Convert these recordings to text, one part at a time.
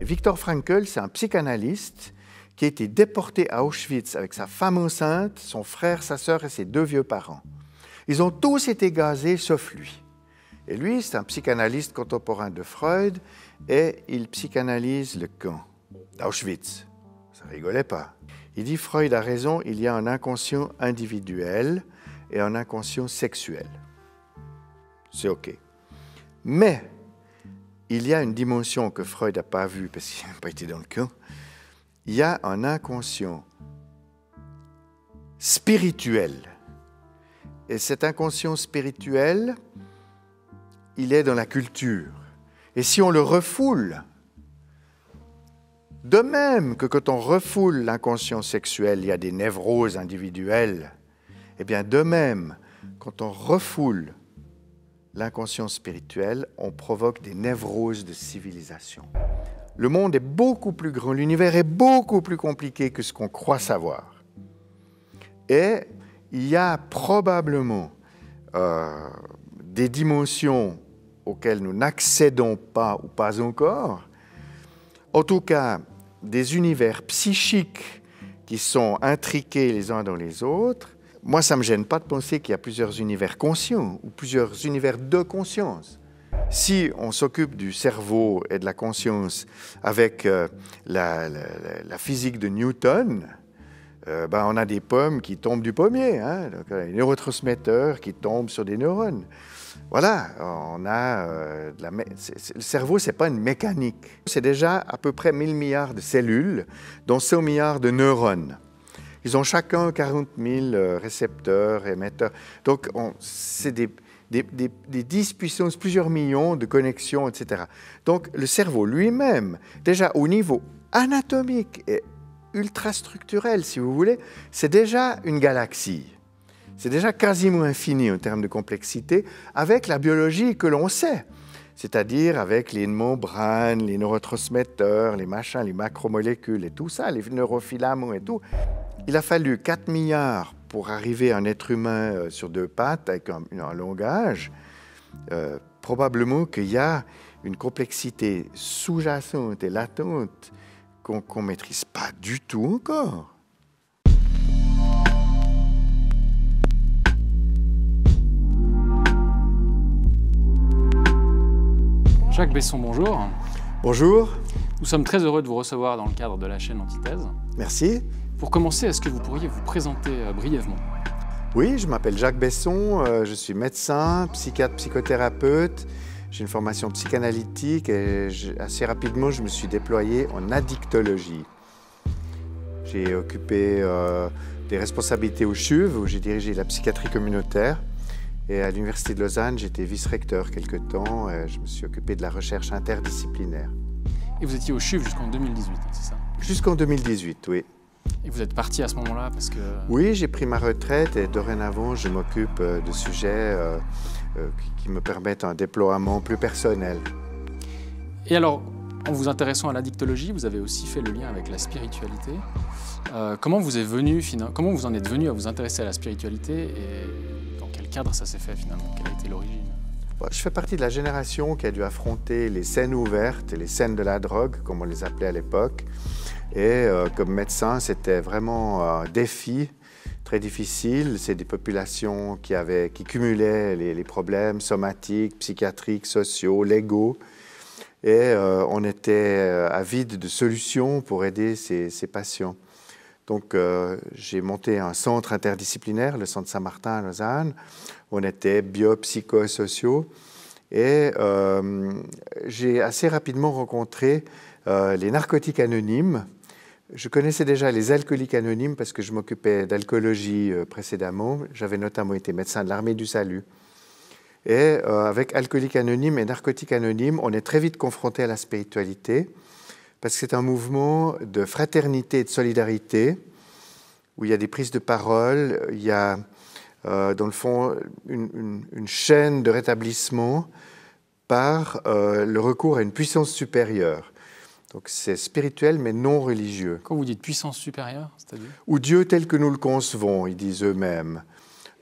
Viktor Frankl, c'est un psychanalyste qui a été déporté à Auschwitz avec sa femme enceinte, son frère, sa sœur et ses deux vieux parents. Ils ont tous été gazés sauf lui. Et lui, c'est un psychanalyste contemporain de Freud et il psychanalyse le camp d'Auschwitz. Ça rigolait pas. Il dit Freud a raison, il y a un inconscient individuel et un inconscient sexuel. C'est OK. Mais il y a une dimension que Freud n'a pas vue parce qu'il n'a pas été dans le camp. Il y a un inconscient spirituel. Et cet inconscient spirituel, il est dans la culture. Et si on le refoule, de même que quand on refoule l'inconscient sexuel, il y a des névroses individuelles, et eh bien de même, quand on refoule l'inconscient spirituelle, on provoque des névroses de civilisation. Le monde est beaucoup plus grand, l'univers est beaucoup plus compliqué que ce qu'on croit savoir. Et il y a probablement euh, des dimensions auxquelles nous n'accédons pas ou pas encore, en tout cas des univers psychiques qui sont intriqués les uns dans les autres, moi, ça ne me gêne pas de penser qu'il y a plusieurs univers conscients ou plusieurs univers de conscience. Si on s'occupe du cerveau et de la conscience avec euh, la, physique de Newton, euh, ben, on a des pommes qui tombent du pommier, hein, donc, euh, neurotransmetteurs qui tombent sur des neurones. Voilà, on a le cerveau, c'est pas une mécanique. C'est déjà à peu près 1000 milliards de cellules, dont 100 milliards de neurones. Ils ont chacun 40 000 euh, récepteurs, émetteurs. Donc, c'est des, des, 10 puissance, plusieurs millions de connexions, etc. Donc, le cerveau lui-même, déjà au niveau anatomique et ultrastructurel, si vous voulez, c'est déjà une galaxie. C'est déjà quasiment infini en termes de complexité avec la biologie que l'on sait c'est-à-dire avec les membranes, les neurotransmetteurs, les machins, les macromolécules et tout ça, les neurofilaments et tout. Il a fallu 4 milliards pour arriver à un être humain euh, sur deux pattes avec un, langage. Euh, probablement qu'il y a une complexité sous-jacente et latente qu'on ne maîtrise pas du tout encore. Jacques Besson, bonjour. Bonjour. Nous sommes très heureux de vous recevoir dans le cadre de la chaîne Antithèse. Merci. Pour commencer, est-ce que vous pourriez vous présenter euh, brièvement Oui, je m'appelle Jacques Besson, euh, je suis médecin, psychiatre, psychothérapeute. J'ai une formation psychanalytique et assez rapidement, je me suis déployé en addictologie. J'ai occupé euh, des responsabilités au CHUV, où j'ai dirigé la psychiatrie communautaire. Et à l'Université de Lausanne, j'étais vice-recteur quelque temps. Et je me suis occupé de la recherche interdisciplinaire. Et vous étiez au CHUV jusqu'en 2018, hein, c'est ça Jusqu'en 2018, oui. Et vous êtes parti à ce moment-là parce que... Oui, j'ai pris ma retraite et dorénavant, je m'occupe euh, de sujets euh, euh, qui me permettent un déploiement plus personnel. Et alors, en vous intéressant à dictologie, vous avez aussi fait le lien avec la spiritualité. comment, vous êtes venu, comment vous en êtes venu à vous intéresser à la spiritualité et dans quel cadre ça s'est fait finalement Quelle a été l'origine je fais partie de la génération qui a dû affronter les scènes ouvertes et les scènes de la drogue, comme on les appelait à l'époque, et euh, comme médecin, c'était vraiment un défi très difficile. C'est des populations qui, avaient, qui cumulaient les, problèmes somatiques, psychiatriques, sociaux, légaux. Et euh, on était euh, avide de solutions pour aider ces, patients. Donc j'ai monté un centre interdisciplinaire, le Centre Saint-Martin à Lausanne. On était biopsychosociaux. Et j'ai assez rapidement rencontré les narcotiques anonymes, je connaissais déjà les alcooliques anonymes parce que je m'occupais d'alcoolologie euh, précédemment. J'avais notamment été médecin de l'armée du salut. Et euh, avec alcooliques anonymes et narcotiques anonymes, on est très vite confronté à la spiritualité parce que c'est un mouvement de fraternité et de solidarité où il y a des prises de parole, il y a euh, dans le fond une, chaîne de rétablissement par le recours à une puissance supérieure. Donc c'est spirituel mais non religieux. Quand vous dites puissance supérieure, c'est-à-dire Ou Dieu tel que nous le concevons, ils disent eux-mêmes.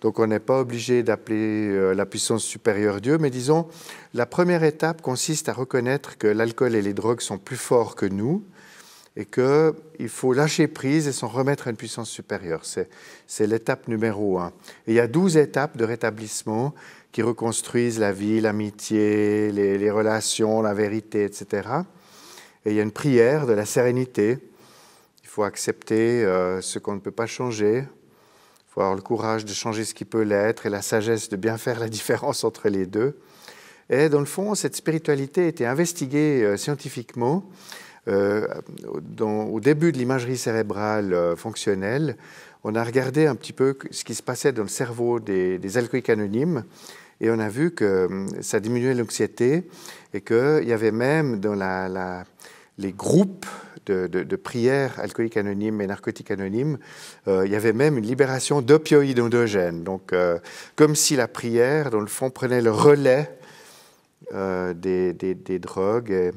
Donc on n'est pas obligé d'appeler euh, la puissance supérieure Dieu, mais disons, la première étape consiste à reconnaître que l'alcool et les drogues sont plus forts que nous et qu'il faut lâcher prise et s'en remettre à une puissance supérieure. C'est l'étape numéro un. il y a douze étapes de rétablissement qui reconstruisent la vie, l'amitié, les relations, la vérité, etc. Et il y a une prière de la sérénité. Il faut accepter euh, ce qu'on ne peut pas changer. Il faut avoir le courage de changer ce qui peut l'être et la sagesse de bien faire la différence entre les deux. Et dans le fond, cette spiritualité a été investiguée euh, scientifiquement. Euh, au début de l'imagerie cérébrale fonctionnelle, on a regardé un petit peu ce qui se passait dans le cerveau des, des alcooliques anonymes et on a vu que ça diminuait l'anxiété et qu'il y avait même dans la les groupes de, prières alcooliques anonymes et narcotiques anonymes, euh, il y avait même une libération d'opioïdes endogènes. Donc, euh, comme si la prière, dans le fond, prenait le relais euh, des, drogues.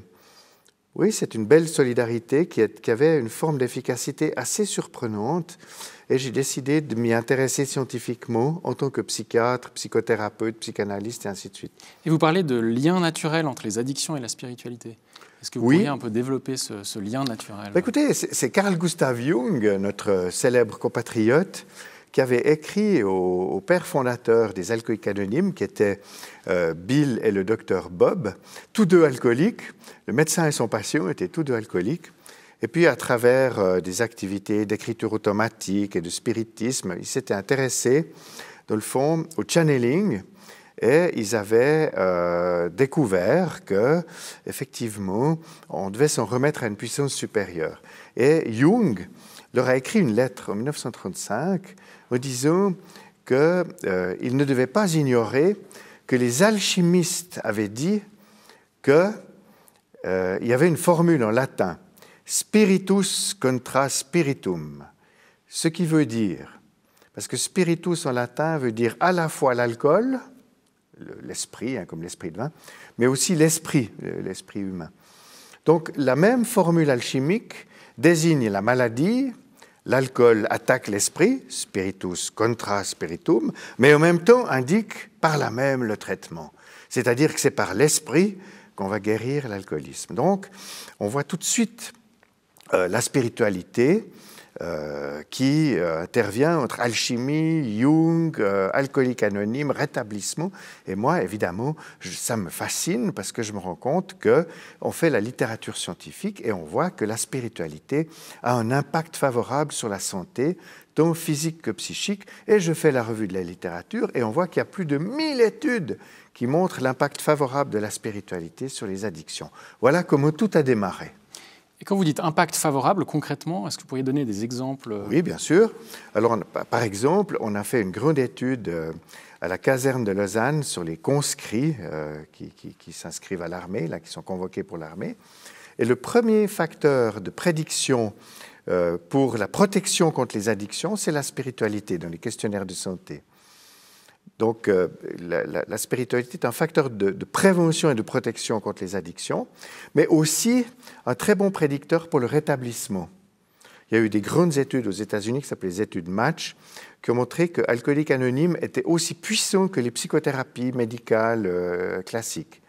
Oui, c'est une belle solidarité qui, avait une forme d'efficacité assez surprenante. Et j'ai décidé de m'y intéresser scientifiquement en tant que psychiatre, psychothérapeute, psychanalyste et ainsi de suite. Et vous parlez de lien naturels entre les addictions et la spiritualité. Est-ce que vous oui. pourriez un peu développer ce, lien naturel bah, Écoutez, c'est Carl Gustav Jung, notre célèbre compatriote, qui avait écrit au, père fondateur des alcooliques anonymes, qui étaient euh, Bill et le docteur Bob, tous deux alcooliques. Le médecin et son patient étaient tous deux alcooliques. Et puis, à travers euh, des activités d'écriture automatique et de spiritisme, il s'était intéressé, dans le fond, au channeling, et ils avaient euh, découvert que, effectivement, on devait s'en remettre à une puissance supérieure. Et Jung leur a écrit une lettre en 1935 en disant qu'ils euh, ne devaient pas ignorer que les alchimistes avaient dit qu'il euh, y avait une formule en latin, spiritus contra spiritum, ce qui veut dire, parce que spiritus en latin veut dire à la fois l'alcool, l'esprit, hein, comme l'esprit de vin, mais aussi l'esprit, l'esprit humain. Donc la même formule alchimique désigne la maladie, l'alcool attaque l'esprit, spiritus contra spiritum, mais en même temps indique par la même le traitement. C'est-à-dire que c'est par l'esprit qu'on va guérir l'alcoolisme. Donc on voit tout de suite euh, la spiritualité euh, qui euh, intervient entre alchimie, Jung, euh, alcoolique anonyme, rétablissement. Et moi, évidemment, ça me fascine parce que je me rends compte que on fait la littérature scientifique et on voit que la spiritualité a un impact favorable sur la santé, tant physique que psychique. Et je fais la revue de la littérature et on voit qu'il y a plus de 1000 études qui montrent l'impact favorable de la spiritualité sur les addictions. Voilà comment tout a démarré. Et quand vous dites impact favorable, concrètement, est-ce que vous pourriez donner des exemples euh, Oui, bien sûr. Alors, par exemple, on a fait une grande étude euh, à la caserne de Lausanne sur les conscrits euh, qui, s'inscrivent à l'armée, là, qui sont convoqués pour l'armée. Et le premier facteur de prédiction pour la protection contre les addictions, c'est la spiritualité dans les questionnaires de santé. Donc euh, la, spiritualité est un facteur de, prévention et de protection contre les addictions, mais aussi un très bon prédicteur pour le rétablissement. Il y a eu des grandes études aux États-Unis qui s'appellent les études Match, qui ont montré que l'alcoolique Anonyme était aussi puissant que les psychothérapies médicales euh, classiques,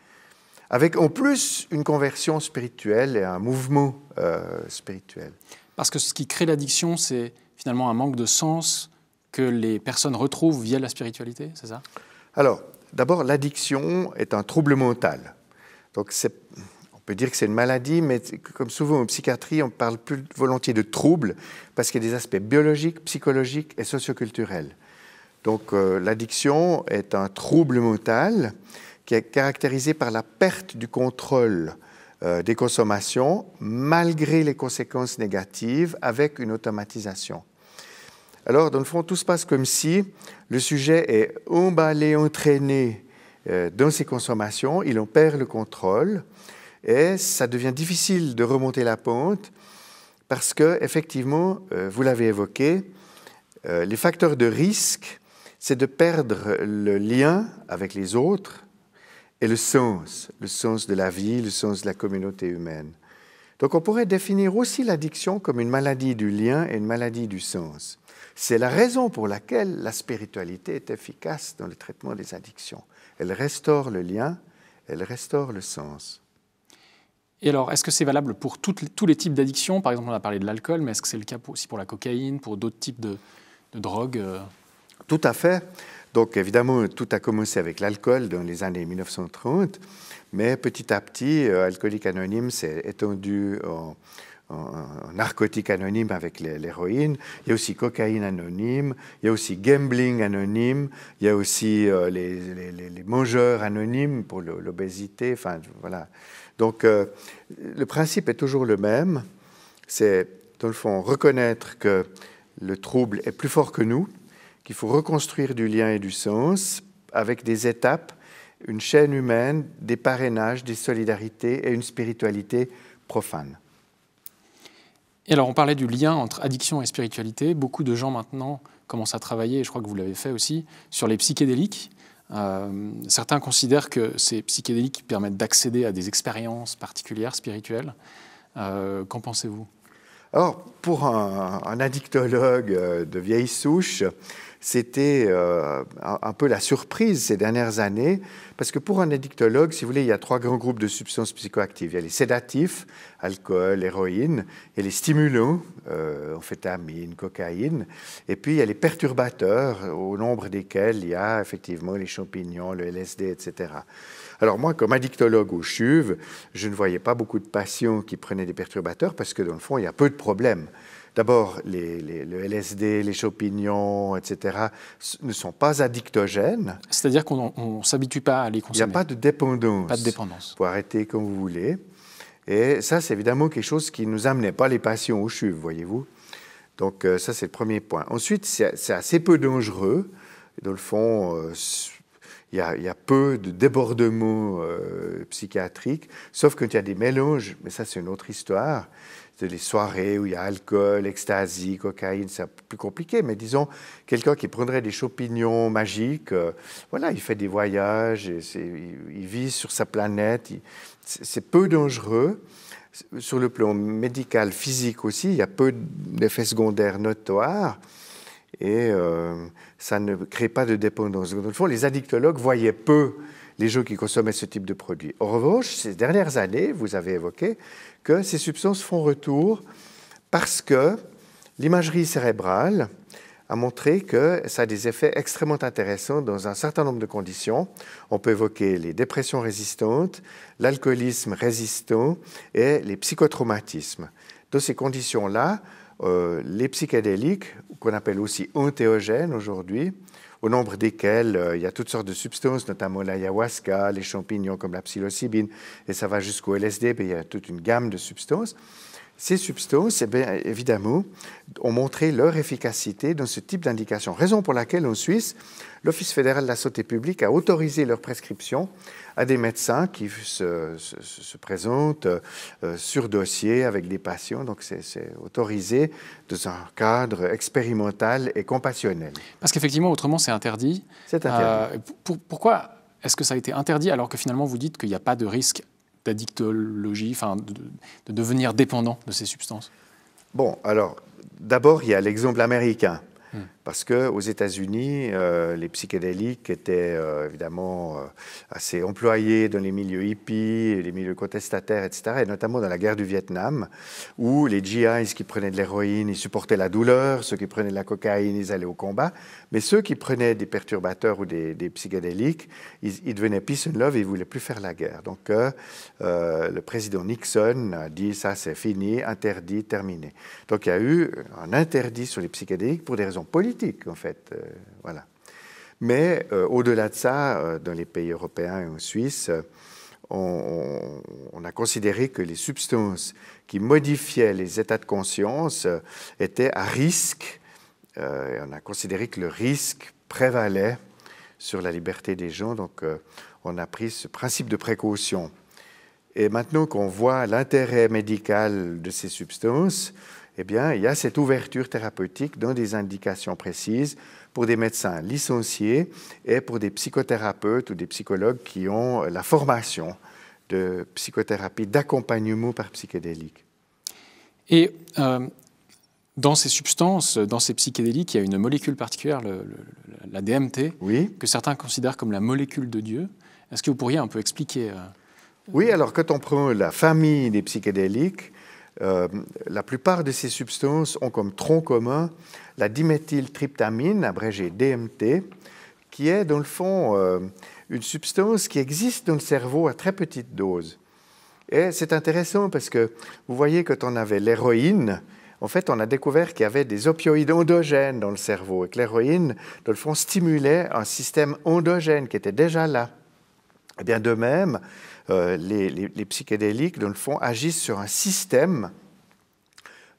avec en plus une conversion spirituelle et un mouvement euh, spirituel. Parce que ce qui crée l'addiction, c'est finalement un manque de sens, que les personnes retrouvent via la spiritualité, c'est ça Alors, d'abord, l'addiction est un trouble mental. Donc, on peut dire que c'est une maladie, mais comme souvent en psychiatrie, on parle plus volontiers de trouble parce qu'il y a des aspects biologiques, psychologiques et socioculturels. Donc, euh, l'addiction est un trouble mental qui est caractérisé par la perte du contrôle euh, des consommations malgré les conséquences négatives avec une automatisation. Alors, dans le fond, tout se passe comme si le sujet est emballé, entraîné euh, dans ses consommations, il en perd le contrôle et ça devient difficile de remonter la pente parce que, effectivement, euh, vous l'avez évoqué, euh, les facteurs de risque, c'est de perdre le lien avec les autres et le sens, le sens de la vie, le sens de la communauté humaine. Donc on pourrait définir aussi l'addiction comme une maladie du lien et une maladie du sens. C'est la raison pour laquelle la spiritualité est efficace dans le traitement des addictions. Elle restaure le lien, elle restaure le sens. Et alors, est-ce que c'est valable pour tous les types d'addictions Par exemple, on a parlé de l'alcool, mais est-ce que c'est le cas aussi pour la cocaïne, pour d'autres types de, drogues euh? Tout à fait. Donc évidemment, tout a commencé avec l'alcool dans les années 1930, mais petit à petit, euh, Alcoolique Anonyme s'est étendu en, en narcotique anonyme avec l'héroïne, il y a aussi cocaïne anonyme, il y a aussi gambling anonyme, il y a aussi euh, les, mangeurs anonymes pour l'obésité, enfin voilà. Donc euh, le principe est toujours le même, c'est dans le fond reconnaître que le trouble est plus fort que nous, qu'il faut reconstruire du lien et du sens avec des étapes, une chaîne humaine, des parrainages, des solidarités et une spiritualité profane alors, on parlait du lien entre addiction et spiritualité. Beaucoup de gens maintenant commencent à travailler, et je crois que vous l'avez fait aussi, sur les psychédéliques. Euh, certains considèrent que ces psychédéliques permettent d'accéder à des expériences particulières, spirituelles. Euh, qu'en pensez-vous alors, pour un, addictologue euh, de vieille souche, c'était euh, un peu la surprise ces dernières années, parce que pour un addictologue, si vous voulez, il y a trois grands groupes de substances psychoactives. Il y a les sédatifs, alcool, héroïne, et les stimulants, euh, amphétamine, cocaïne, et puis il y a les perturbateurs, au nombre desquels il y a effectivement les champignons, le LSD, etc. Alors moi, comme addictologue au CHUV, je ne voyais pas beaucoup de patients qui prenaient des perturbateurs parce que dans le fond, il y a peu de problèmes. D'abord, les, le LSD, les champignons, etc., ne sont pas addictogènes. C'est-à-dire qu'on ne s'habitue pas à les consommer. Il n'y a pas de dépendance. Pas de dépendance. Pour arrêter quand vous voulez. Et ça, c'est évidemment quelque chose qui ne nous amenait pas les patients au CHUV, voyez-vous. Donc euh, ça, c'est le premier point. Ensuite, c'est assez peu dangereux. Dans le fond, euh, il y a, peu de débordements euh, psychiatriques, sauf quand il y a des mélanges, mais ça c'est une autre histoire, c'est les soirées où il y a alcool, ecstasy, cocaïne, c'est plus compliqué, mais disons, quelqu'un qui prendrait des champignons magiques, euh, voilà, il fait des voyages, il, vit sur sa planète, c'est peu dangereux sur le plan médical, physique aussi, il y a peu d'effets secondaires notoires. Et euh, ça ne crée pas de dépendance. Dans fond, les addictologues voyaient peu les gens qui consommaient ce type de produit. En revanche, ces dernières années, vous avez évoqué que ces substances font retour parce que l'imagerie cérébrale a montré que ça a des effets extrêmement intéressants dans un certain nombre de conditions. On peut évoquer les dépressions résistantes, l'alcoolisme résistant et les psychotraumatismes. Dans ces conditions-là, euh, les psychédéliques, qu'on appelle aussi entéogènes aujourd'hui, au nombre desquels euh, il y a toutes sortes de substances, notamment l'ayahuasca, les champignons comme la psilocybine, et ça va jusqu'au LSD, mais ben, il y a toute une gamme de substances. Ces substances, eh bien, évidemment, ont montré leur efficacité dans ce type d'indication, raison pour laquelle en Suisse, l'Office fédéral de la santé publique a autorisé leur prescription à des médecins qui se, présentent euh, sur dossier avec des patients. Donc c'est autorisé dans un cadre expérimental et compassionnel. Parce qu'effectivement, autrement, c'est interdit. C'est interdit. Euh, pourquoi est-ce que ça a été interdit alors que finalement vous dites qu'il n'y a pas de risque d'addictologie, enfin, de, devenir dépendant de ces substances Bon, alors, d'abord, il y a l'exemple américain. Hmm. Parce qu'aux États-Unis, euh, les psychédéliques étaient euh, évidemment euh, assez employés dans les milieux hippies, les milieux contestataires, etc. Et notamment dans la guerre du Vietnam, où les GIs qui prenaient de l'héroïne, ils supportaient la douleur, ceux qui prenaient de la cocaïne, ils allaient au combat. Mais ceux qui prenaient des perturbateurs ou des, psychédéliques, ils, ils, devenaient peace and love et ils ne voulaient plus faire la guerre. Donc le président Nixon a dit ça c'est fini, interdit, terminé. Donc il y a eu un interdit sur les psychédéliques pour des raisons politiques en fait. Euh, voilà. Mais euh, au-delà de ça, euh, dans les pays européens et en Suisse, on, a considéré que les substances qui modifiaient les états de conscience étaient à risque. on a considéré que le risque prévalait sur la liberté des gens. Donc, on a pris ce principe de précaution. Et maintenant qu'on voit l'intérêt médical de ces substances, eh bien, il y a cette ouverture thérapeutique dans des indications précises pour des médecins licenciés et pour des psychothérapeutes ou des psychologues qui ont la formation de psychothérapie, d'accompagnement par psychédélique. Et euh, dans ces substances, dans ces psychédéliques, il y a une molécule particulière, le, la DMT, que certains considèrent comme la molécule de Dieu. Est-ce que vous pourriez un peu expliquer euh, Oui, alors quand on prend la famille des psychédéliques, euh, la plupart de ces substances ont comme tronc commun la diméthyltryptamine, abrégée DMT, qui est dans le fond euh, une substance qui existe dans le cerveau à très petite dose. Et c'est intéressant parce que vous voyez quand on avait l'héroïne, en fait, on a découvert qu'il y avait des opioïdes endogènes dans le cerveau et que l'héroïne, dans le fond, stimulait un système endogène qui était déjà là. Et eh bien, de même, euh, les, psychédéliques, dans le fond, agissent sur un système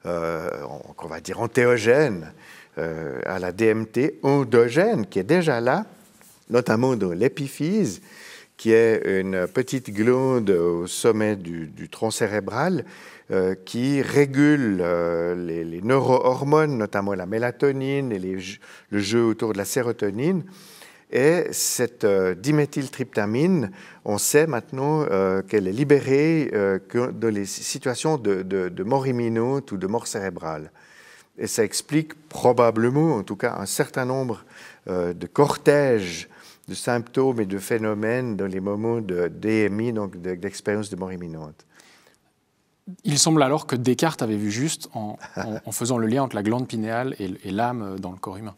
euh, qu'on va dire entéogène, euh, à la DMT, endogène, qui est déjà là, notamment dans l'épiphyse, qui est une petite glande au sommet du, tronc cérébral qui régule les, neurohormones, notamment la mélatonine et le jeu autour de la sérotonine. Et cette euh, diméthyltryptamine, on sait maintenant euh, qu'elle est libérée euh, dans les situations de, mort imminente ou de mort cérébrale. Et ça explique probablement, en tout cas, un certain nombre de cortèges de symptômes et de phénomènes dans les moments de DMI, donc d'expérience de, mort imminente. Il semble alors que Descartes avait vu juste en, faisant le lien entre la glande pinéale et l'âme dans le corps humain.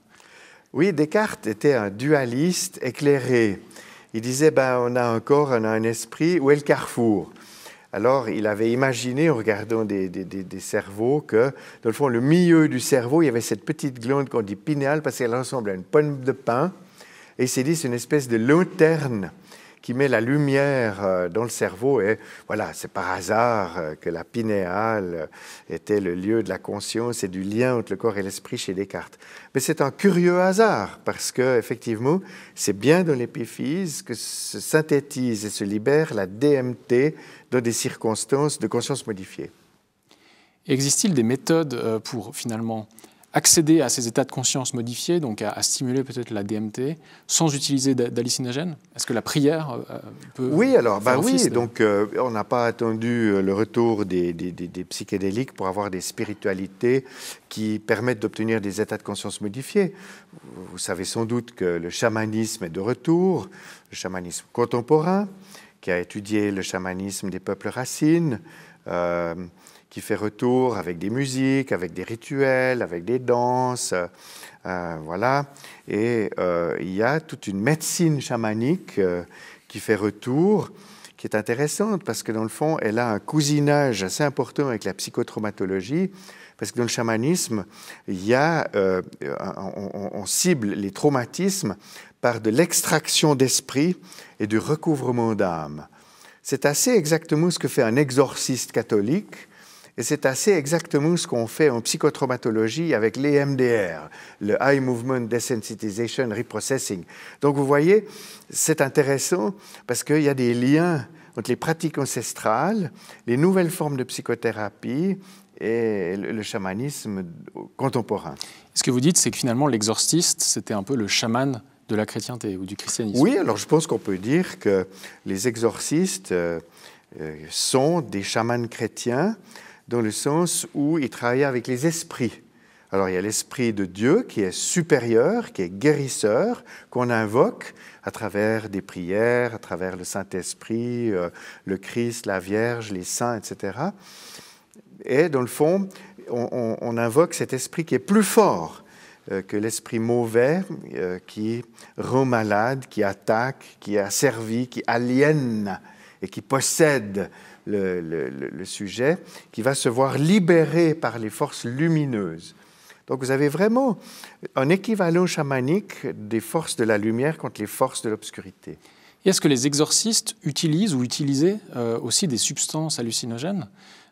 Oui, Descartes était un dualiste éclairé. Il disait, ben, on a un corps, on a un esprit, où est le carrefour alors, il avait imaginé, en regardant des, des, cerveaux, que, dans le fond, le milieu du cerveau, il y avait cette petite glande qu'on dit pinéale parce qu'elle ressemble à une pomme de pain. Et il s'est dit, c'est une espèce de lanterne qui met la lumière euh, dans le cerveau. Et voilà, c'est par hasard euh, que la pinéale euh, était le lieu de la conscience et du lien entre le corps et l'esprit chez Descartes. Mais c'est un curieux hasard parce que effectivement, c'est bien dans l'épiphyse que se synthétise et se libère la DMT dans des circonstances de conscience modifiée. Existe-t-il des méthodes pour finalement accéder à ces états de conscience modifiés, donc à, stimuler peut-être la DMT, sans utiliser d'hallucinogènes Est-ce que la prière euh, euh, peut. Oui, alors, bah oui, donc euh, on n'a pas attendu le retour des, psychédéliques pour avoir des spiritualités qui permettent d'obtenir des états de conscience modifiés. Vous savez sans doute que le chamanisme est de retour, le chamanisme contemporain, qui a étudié le chamanisme des peuples racines qui fait retour avec des musiques, avec des rituels, avec des danses, euh, voilà. Et euh, il y a toute une médecine chamanique euh, qui fait retour, qui est intéressante parce que dans le fond, elle a un cousinage assez important avec la psychotraumatologie. Parce que dans le chamanisme, il y a, on cible les traumatismes par de l'extraction d'esprit et du recouvrement d'âme. C'est assez exactement ce que fait un exorciste catholique et c'est assez exactement ce qu'on fait en psychotraumatologie avec l'EMDR, le Eye Movement Desensitization Reprocessing. Donc vous voyez, c'est intéressant parce qu'il y a des liens entre les pratiques ancestrales, les nouvelles formes de psychothérapie et le, chamanisme contemporain. Ce que vous dites, c'est que finalement l'exorciste, c'était un peu le chaman de la chrétienté ou du christianisme. Oui, alors je pense qu'on peut dire que les exorcistes euh, euh, sont des chamans chrétiens dans le sens où il travaille avec les esprits. Alors il y a l'Esprit de Dieu qui est supérieur, qui est guérisseur, qu'on invoque à travers des prières, à travers le Saint-Esprit, euh, le Christ, la Vierge, les saints, etc. Et dans le fond, on, invoque cet Esprit qui est plus fort euh, que l'Esprit mauvais, euh, qui rend malade, qui attaque, qui asservit, qui aliène et qui possède le, sujet, qui va se voir libéré par les forces lumineuses. Donc vous avez vraiment un équivalent chamanique des forces de la lumière contre les forces de l'obscurité. Est-ce que les exorcistes utilisent ou utilisaient euh, aussi des substances hallucinogènes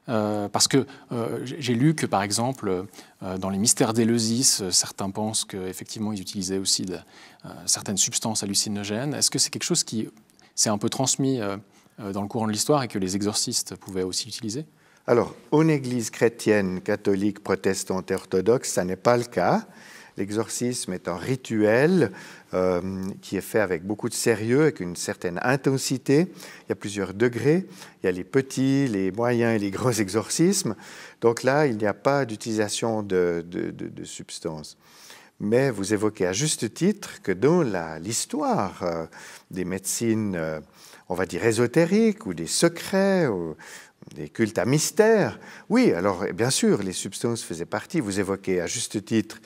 euh, parce que euh, j'ai lu que, par exemple, dans les mystères d'Éleusis, certains pensent qu'effectivement, ils utilisaient aussi de, certaines substances hallucinogènes. Est-ce que c'est quelque chose qui s'est un peu transmis euh, dans le courant de l'histoire et que les exorcistes pouvaient aussi utiliser Alors, en Église chrétienne, catholique, protestante et orthodoxe, ça n'est pas le cas. L'exorcisme est un rituel euh, qui est fait avec beaucoup de sérieux, avec une certaine intensité. Il y a plusieurs degrés. Il y a les petits, les moyens et les gros exorcismes. Donc là, il n'y a pas d'utilisation de, substances. Mais vous évoquez à juste titre que dans l'histoire euh, des médecines on va dire, ésotériques ou des secrets ou des cultes à mystère. Oui, alors eh bien sûr, les substances faisaient partie. Vous évoquez à juste titre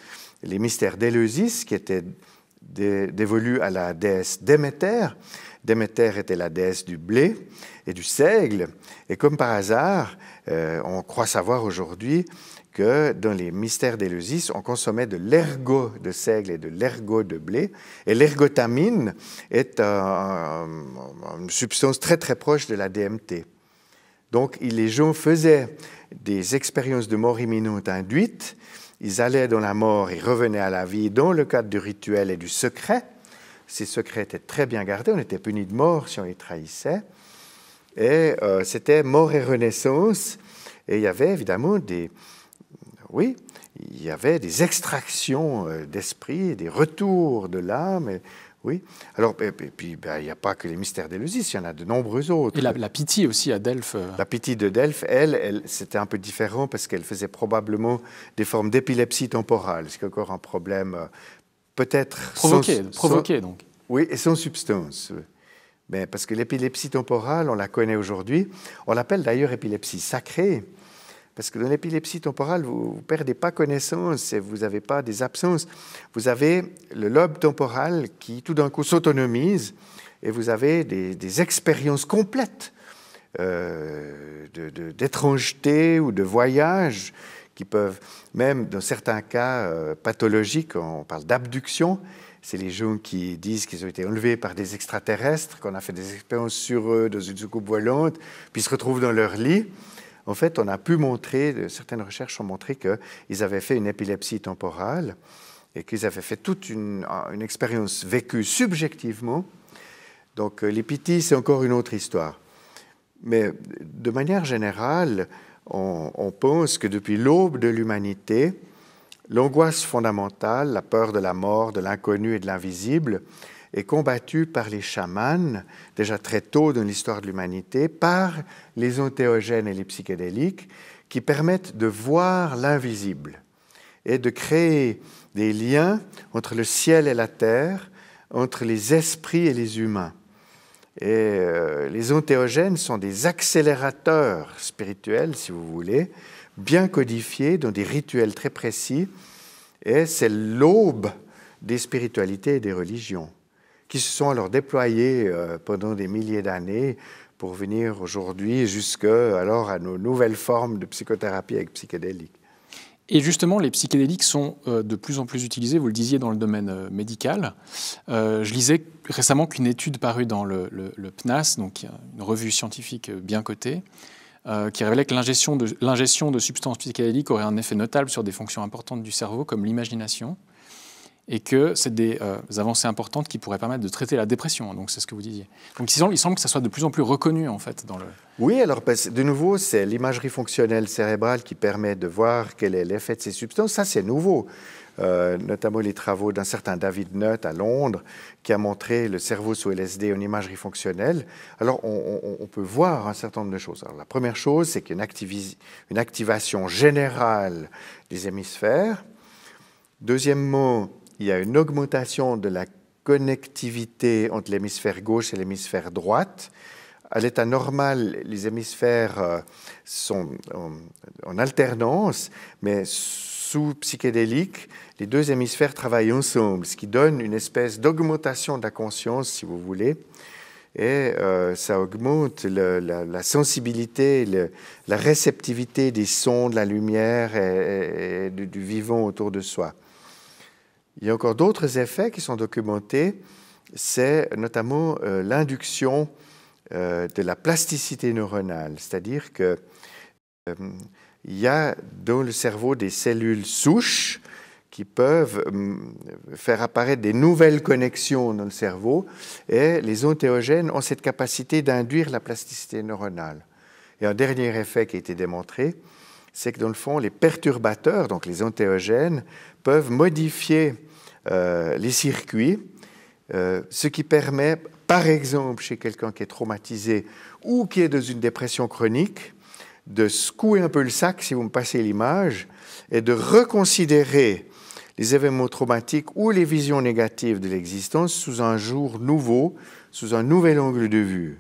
les mystères d'Éleusis qui étaient dévolus à la déesse Déméter. Déméter était la déesse du blé et du seigle. Et comme par hasard, euh, on croit savoir aujourd'hui que dans les mystères d'Éleusis, on consommait de l'ergot de seigle et de l'ergot de blé. Et l'ergotamine est une substance très très proche de la DMT. Donc les gens faisaient des expériences de mort imminente induite. Ils allaient dans la mort et revenaient à la vie dans le cadre du rituel et du secret. Ces secrets étaient très bien gardés. On était puni de mort si on les trahissait. Et euh, c'était mort et renaissance. Et il y avait évidemment des, oui, il y avait des extractions euh, d'esprit, des retours de l'âme. Oui. Alors, et puis, ben, il n'y a pas que les mystères d'Éleusis, il y en a de nombreux autres. Et la, pitié aussi à Delphes. Euh. La pitié de Delphes, elle, elle c'était un peu différent parce qu'elle faisait probablement des formes d'épilepsie temporale, ce qui est encore un problème euh, peut-être... Provoqué, provoqué donc. Oui, et sans substance. Mais parce que l'épilepsie temporale, on la connaît aujourd'hui, on l'appelle d'ailleurs épilepsie sacrée, parce que dans l'épilepsie temporale, vous ne perdez pas connaissance et vous n'avez pas des absences. Vous avez le lobe temporal qui tout d'un coup s'autonomise et vous avez des, expériences complètes euh, d'étrangeté ou de voyage qui peuvent, même dans certains cas euh, pathologiques, on parle d'abduction, c'est les gens qui disent qu'ils ont été enlevés par des extraterrestres, qu'on a fait des expériences sur eux dans une soucoupe volante, puis ils se retrouvent dans leur lit en fait, on a pu montrer, euh, certaines recherches ont montré qu'ils avaient fait une épilepsie temporale et qu'ils avaient fait toute une, expérience vécue subjectivement. Donc euh, l'épithie, c'est encore une autre histoire. Mais de manière générale, on pense que depuis l'aube de l'humanité, l'angoisse fondamentale, la peur de la mort, de l'inconnu et de l'invisible, et combattu par les chamans, déjà très tôt dans l'histoire de l'humanité, par les ontéogènes et les psychédéliques, qui permettent de voir l'invisible et de créer des liens entre le ciel et la terre, entre les esprits et les humains. Et euh, les ontéogènes sont des accélérateurs spirituels, si vous voulez, bien codifiés dans des rituels très précis. Et c'est l'aube des spiritualités et des religions qui se sont alors déployés euh, pendant des milliers d'années pour venir aujourd'hui jusque alors à nos nouvelles formes de psychothérapie avec psychédéliques. Et justement, les psychédéliques sont euh, de plus en plus utilisés, vous le disiez, dans le domaine euh, médical. je lisais récemment qu'une étude parue dans le, PNAS, donc une revue scientifique bien cotée, qui révélait que l'ingestion de, de, substances psychédéliques aurait un effet notable sur des fonctions importantes du cerveau, comme l'imagination et que c'est des euh, avancées importantes qui pourraient permettre de traiter la dépression. Donc c'est ce que vous disiez. Donc il semble, semble, que ça soit de plus en plus reconnu en fait dans le. Oui, alors ben, de nouveau, c'est l'imagerie fonctionnelle cérébrale qui permet de voir quel est l'effet de ces substances. Ça, c'est nouveau. Euh, notamment les travaux d'un certain David Nutt à Londres, qui a montré le cerveau sous LSD en imagerie fonctionnelle. Alors, on, on peut voir un certain nombre de choses. Alors, la première chose, c'est qu'il y a une activation générale des hémisphères. Deuxièmement, il y a une augmentation de la connectivité entre l'hémisphère gauche et l'hémisphère droite. À l'état normal, les hémisphères euh, sont en, alternance, mais sous psychédélique, les deux hémisphères travaillent ensemble, ce qui donne une espèce d'augmentation de la conscience, si vous voulez, et euh, ça augmente la, sensibilité, la réceptivité des sons, de la lumière et, du vivant autour de soi. Il y a encore d'autres effets qui sont documentés. C'est notamment euh, l'induction euh, de la plasticité neuronale, c'est-à-dire que euh, y a dans le cerveau des cellules souches qui peuvent hum, faire apparaître des nouvelles connexions dans le cerveau et les ontéogènes ont cette capacité d'induire la plasticité neuronale. Et un dernier effet qui a été démontré, c'est que dans le fond, les perturbateurs, donc les ontéogènes, peuvent modifier euh, les circuits, euh, ce qui permet, par exemple, chez quelqu'un qui est traumatisé ou qui est dans une dépression chronique, de secouer un peu le sac, si vous me passez l'image, et de reconsidérer les événements traumatiques ou les visions négatives de l'existence sous un jour nouveau, sous un nouvel angle de vue.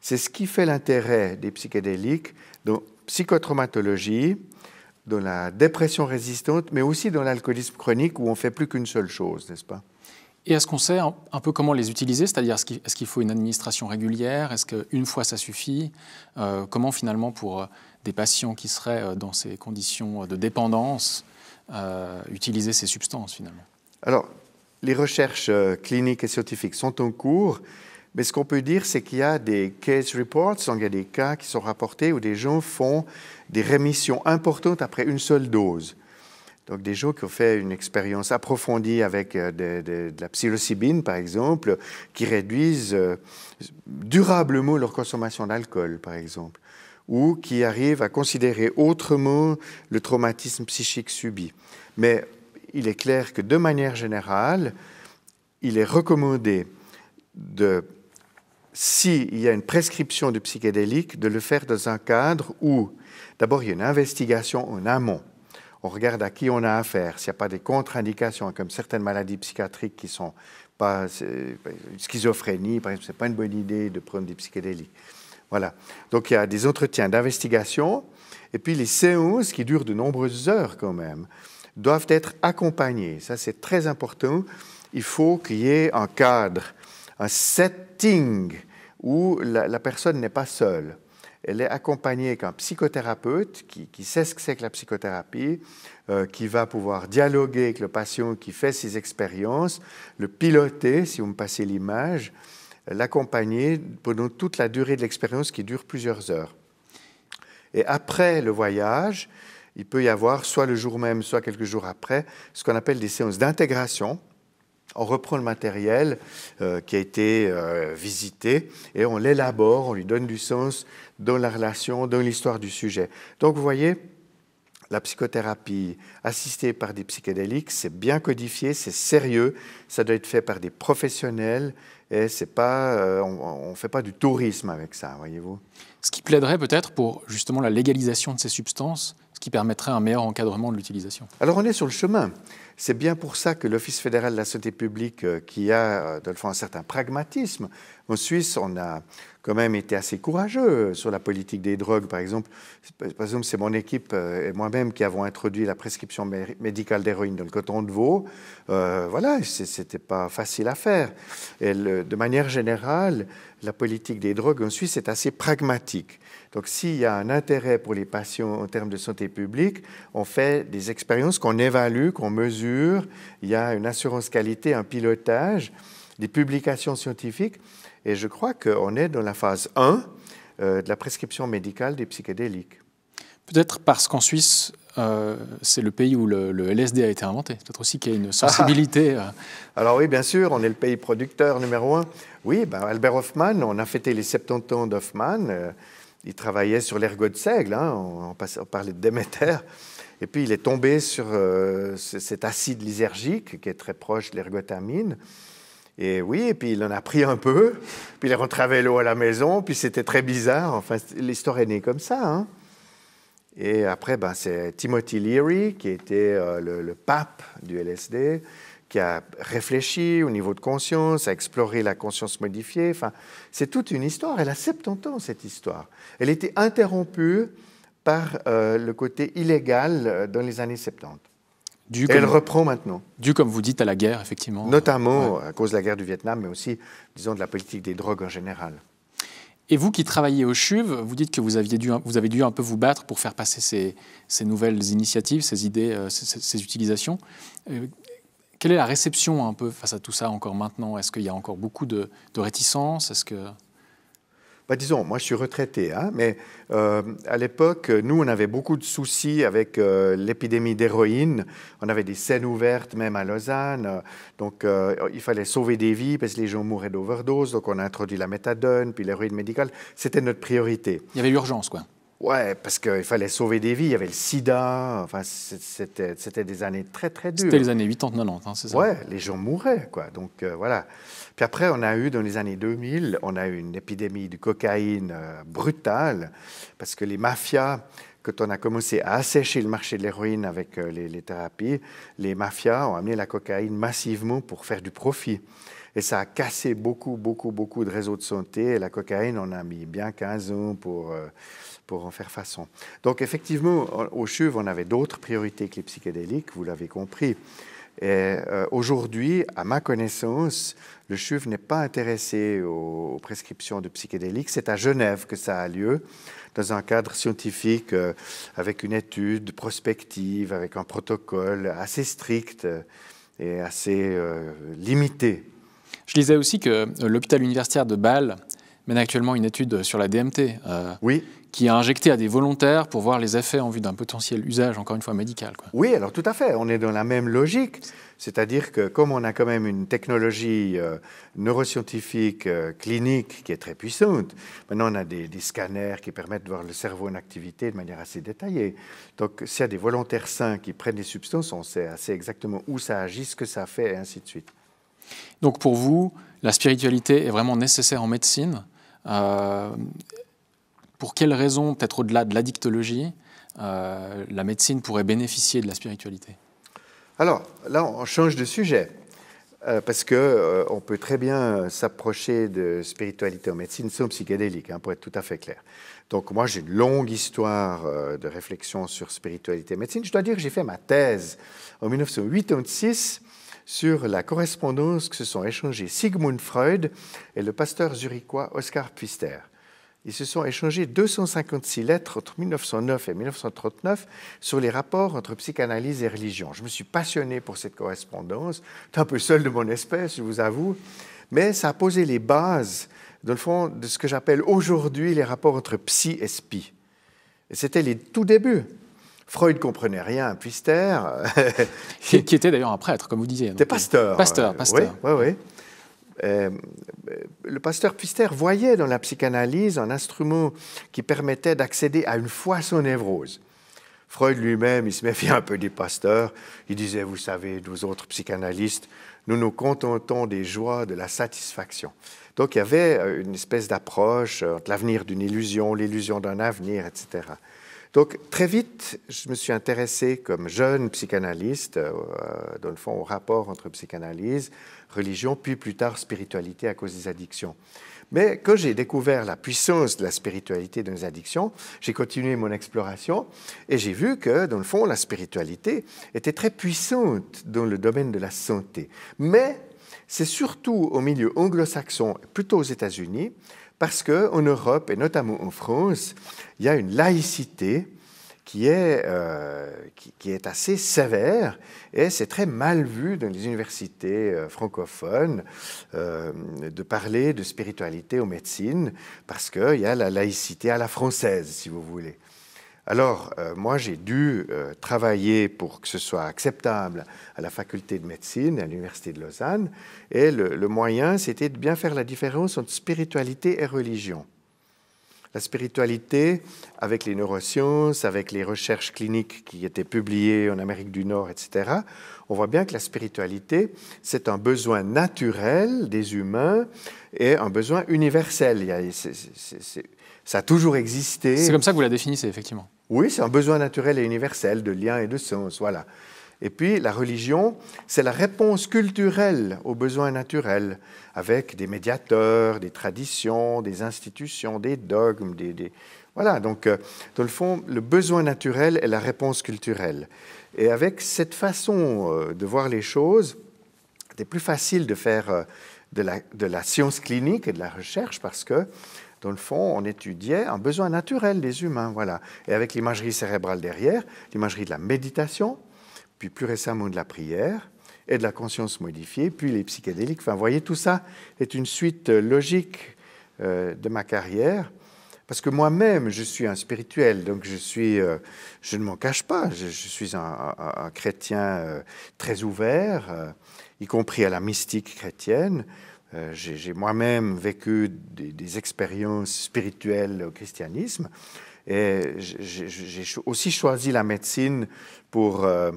C'est ce qui fait l'intérêt des psychédéliques donc psychotraumatologie dans la dépression résistante, mais aussi dans l'alcoolisme chronique où on ne fait plus qu'une seule chose, n'est-ce pas et est-ce qu'on sait un peu comment les utiliser C'est-à-dire, est-ce qu'il faut une administration régulière Est-ce qu'une fois ça suffit euh, Comment finalement, pour euh, des patients qui seraient euh, dans ces conditions de dépendance, utiliser ces substances finalement Alors, les recherches cliniques et scientifiques sont en cours. Mais ce qu'on peut dire, c'est qu'il y a des case reports, donc il y a des cas qui sont rapportés où des gens font des rémissions importantes après une seule dose. Donc des gens qui ont fait une expérience approfondie avec euh, de, la psilocybine, par exemple, qui réduisent euh, durablement leur consommation d'alcool, par exemple, ou qui arrivent à considérer autrement le traumatisme psychique subi. Mais il est clair que de manière générale, il est recommandé de s'il y a une prescription de psychédélique, de le faire dans un cadre où, d'abord, il y a une investigation en amont. On regarde à qui on a affaire, s'il n'y a pas des contre-indications, comme certaines maladies psychiatriques qui sont pas. Euh, schizophrénie, par exemple, ce n'est pas une bonne idée de prendre des psychédéliques. Voilà. Donc il y a des entretiens d'investigation, et puis les séances qui durent de nombreuses heures quand même doivent être accompagnées. Ça, c'est très important. Il faut qu'il y ait un cadre un setting où la, personne n'est pas seule. Elle est accompagnée par un psychothérapeute qui, sait ce que c'est que la psychothérapie, euh, qui va pouvoir dialoguer avec le patient qui fait ses expériences, le piloter, si vous me passez l'image, l'accompagner pendant toute la durée de l'expérience qui dure plusieurs heures. Et après le voyage, il peut y avoir, soit le jour même, soit quelques jours après, ce qu'on appelle des séances d'intégration, on reprend le matériel euh, qui a été euh, visité et on l'élabore, on lui donne du sens dans la relation, dans l'histoire du sujet. Donc vous voyez, la psychothérapie assistée par des psychédéliques, c'est bien codifié, c'est sérieux, ça doit être fait par des professionnels et pas, euh, on ne fait pas du tourisme avec ça, voyez-vous. Ce qui plaiderait peut-être pour justement la légalisation de ces substances, ce qui permettrait un meilleur encadrement de l'utilisation. Alors on est sur le chemin. C'est bien pour ça que l'Office fédéral de la santé publique, euh, qui a euh, de le fond un certain pragmatisme, en Suisse, on a quand même été assez courageux sur la politique des drogues. Par exemple, par exemple c'est mon équipe euh, et moi-même qui avons introduit la prescription médicale d'héroïne dans le coton de veau. Euh, voilà, voilà, n'était pas facile à faire. de manière générale, la politique des drogues en Suisse est assez pragmatique. Donc, s'il y a un intérêt pour les patients en termes de santé publique, on fait des expériences qu'on évalue, qu'on mesure. Il y a une assurance qualité, un pilotage, des publications scientifiques. Et je crois qu'on est dans la phase 1 euh, de la prescription médicale des psychédéliques. Peut-être parce qu'en Suisse, euh, c'est le pays où le, LSD a été inventé. Peut-être aussi qu'il y a une sensibilité. Ah, ah. Euh. alors oui, bien sûr, on est le pays producteur numéro un. Oui, ben, Albert Hoffman, on a fêté les 70 ans d'Hoffman. il travaillait sur l'ergot de seigle, hein, on, parlait de Déméter. Et puis il est tombé sur cet acide lysergique qui est très proche de l'ergotamine. Et oui, et puis il en a pris un peu, puis il est rentré à vélo à la maison, puis c'était très bizarre. Enfin, l'histoire est née comme ça. Hein. Et après, ben, c'est Timothy Leary, qui était euh, le, pape du LSD, qui a réfléchi au niveau de conscience, a exploré la conscience modifiée. Enfin, c'est toute une histoire. Elle a 70 ans, cette histoire. Elle était interrompue par euh, le côté illégal euh, dans les années 70. Dû, elle reprend maintenant. Du comme vous dites, à la guerre, effectivement. Notamment à cause de la guerre du Vietnam, mais aussi, disons, de la politique des drogues en général. Et vous qui travaillez au CHUV, vous dites que vous, aviez dû, vous avez dû un peu vous battre pour faire passer ces, nouvelles initiatives, ces idées, euh, ces, utilisations. Euh, quelle est la réception un peu face à tout ça encore maintenant Est-ce qu'il y a encore beaucoup de, de réticences Est-ce que... Bah, disons, moi je suis retraité, hein, mais euh, à l'époque, nous, on avait beaucoup de soucis avec euh, l'épidémie d'héroïne. On avait des scènes ouvertes même à Lausanne. Donc, euh, il fallait sauver des vies parce que les gens mouraient d'overdose. Donc, on a introduit la méthadone, puis l'héroïne médicale. C'était notre priorité. Il y avait l'urgence, quoi. Ouais, parce qu'il fallait sauver des vies. Il y avait le sida. Enfin, c'était des années très, très dures. C'était les années 80-90, hein, c'est ça Ouais, les gens mouraient, quoi. Donc, voilà après, on a eu, dans les années 2000, on a eu une épidémie de cocaïne euh, brutale, parce que les mafias, quand on a commencé à assécher le marché de l'héroïne avec euh, les, thérapies, les mafias ont amené la cocaïne massivement pour faire du profit. Et ça a cassé beaucoup, beaucoup, beaucoup de réseaux de santé. Et la cocaïne, on a mis bien 15 ans pour, euh, pour en faire façon. Donc effectivement, au CHUV, on avait d'autres priorités que les psychédéliques, vous l'avez compris. Et euh, aujourd'hui, à ma connaissance, le CHUV n'est pas intéressé aux, prescriptions de psychédéliques. C'est à Genève que ça a lieu, dans un cadre scientifique, euh, avec une étude prospective, avec un protocole assez strict euh, et assez limité. Je disais aussi que l'hôpital universitaire de Bâle mène actuellement une étude sur la DMT, euh, oui. qui a injecté à des volontaires pour voir les effets en vue d'un potentiel usage, encore une fois, médical. Oui, alors tout à fait, on est dans la même logique. C'est-à-dire que comme on a quand même une technologie euh, neuroscientifique, euh, clinique, qui est très puissante, maintenant on a des, des, scanners qui permettent de voir le cerveau en activité de manière assez détaillée. Donc s'il y a des volontaires sains qui prennent des substances, on sait assez exactement où ça agit, ce que ça fait, et ainsi de suite. Donc pour vous, la spiritualité est vraiment nécessaire en médecine euh, pour quelles raisons, peut-être au-delà de l'addictologie, euh, la médecine pourrait bénéficier de la spiritualité Alors, là, on change de sujet. Euh, parce que on peut très bien s'approcher de spiritualité en médecine sans psychédélique, hein, pour être tout à fait clair. Donc moi, j'ai une longue histoire de réflexion sur spiritualité et médecine. Je dois dire que j'ai fait ma thèse en 1986 sur la correspondance que se sont échangés Sigmund Freud et le pasteur zurichois Oscar Pfister. Ils se sont échangés 256 lettres entre 1909 et 1939 sur les rapports entre psychanalyse et religion. Je me suis passionné pour cette correspondance. un peu seul de mon espèce, je vous avoue, mais ça a posé les bases, dans le fond, de ce que j'appelle aujourd'hui les rapports entre psy et spi. C'était les tout débuts. Freud comprenait rien à Pfister. qui, était d'ailleurs un prêtre, comme vous disiez. C'était pasteur. Pasteur, pasteur. Oui, oui. Euh, le pasteur Pfister voyait dans la psychanalyse un instrument qui permettait d'accéder à une fois son névrose. Freud lui-même, il se méfiait un peu des pasteurs. Il disait, vous savez, nous autres psychanalystes, nous nous contentons des joies, de la satisfaction. Donc il y avait euh, une espèce d'approche euh, de l'avenir d'une illusion, l'illusion d'un avenir, etc. Donc très vite, je me suis intéressé comme jeune psychanalyste, euh, dans le fond, au rapport entre psychanalyse, religion, puis plus tard spiritualité à cause des addictions. Mais quand j'ai découvert la puissance de la spiritualité dans les addictions, j'ai continué mon exploration et j'ai vu que, dans le fond, la spiritualité était très puissante dans le domaine de la santé. Mais c'est surtout au milieu anglo-saxon, plutôt aux États-Unis, parce qu'en Europe, et notamment en France, il y a une laïcité qui est, euh, qui, est assez sévère et c'est très mal vu dans les universités euh, francophones euh, de parler de spiritualité en médecine parce qu'il y a la laïcité à la française, si vous voulez. Alors, euh, moi, j'ai dû euh, travailler pour que ce soit acceptable à la faculté de médecine, à l'Université de Lausanne, et le, moyen, c'était de bien faire la différence entre spiritualité et religion. La spiritualité, avec les neurosciences, avec les recherches cliniques qui étaient publiées en Amérique du Nord, etc., on voit bien que la spiritualité, c'est un besoin naturel des humains et un besoin universel. ça a toujours existé. C'est comme ça que vous la définissez, effectivement. Oui, c'est un besoin naturel et universel de lien et de sens, voilà. Et puis la religion, c'est la réponse culturelle aux besoins naturels, avec des médiateurs, des traditions, des institutions, des dogmes, des, voilà. Donc, euh, dans le fond, le besoin naturel est la réponse culturelle. Et avec cette façon euh, de voir les choses, c'est plus facile de faire euh, de la, science clinique et de la recherche parce que dans le fond, on étudiait un besoin naturel des humains. Voilà. Et avec l'imagerie cérébrale derrière, l'imagerie de la méditation, puis plus récemment de la prière et de la conscience modifiée, puis les psychédéliques. Enfin, vous voyez, tout ça est une suite euh, logique euh, de ma carrière. Parce que moi-même, je suis un spirituel, donc je, suis, euh, je ne m'en cache pas. Je, suis un, chrétien très ouvert, y compris à la mystique chrétienne. Euh, j'ai moi-même vécu des, expériences spirituelles au christianisme. Et j'ai aussi choisi la médecine pour, euh,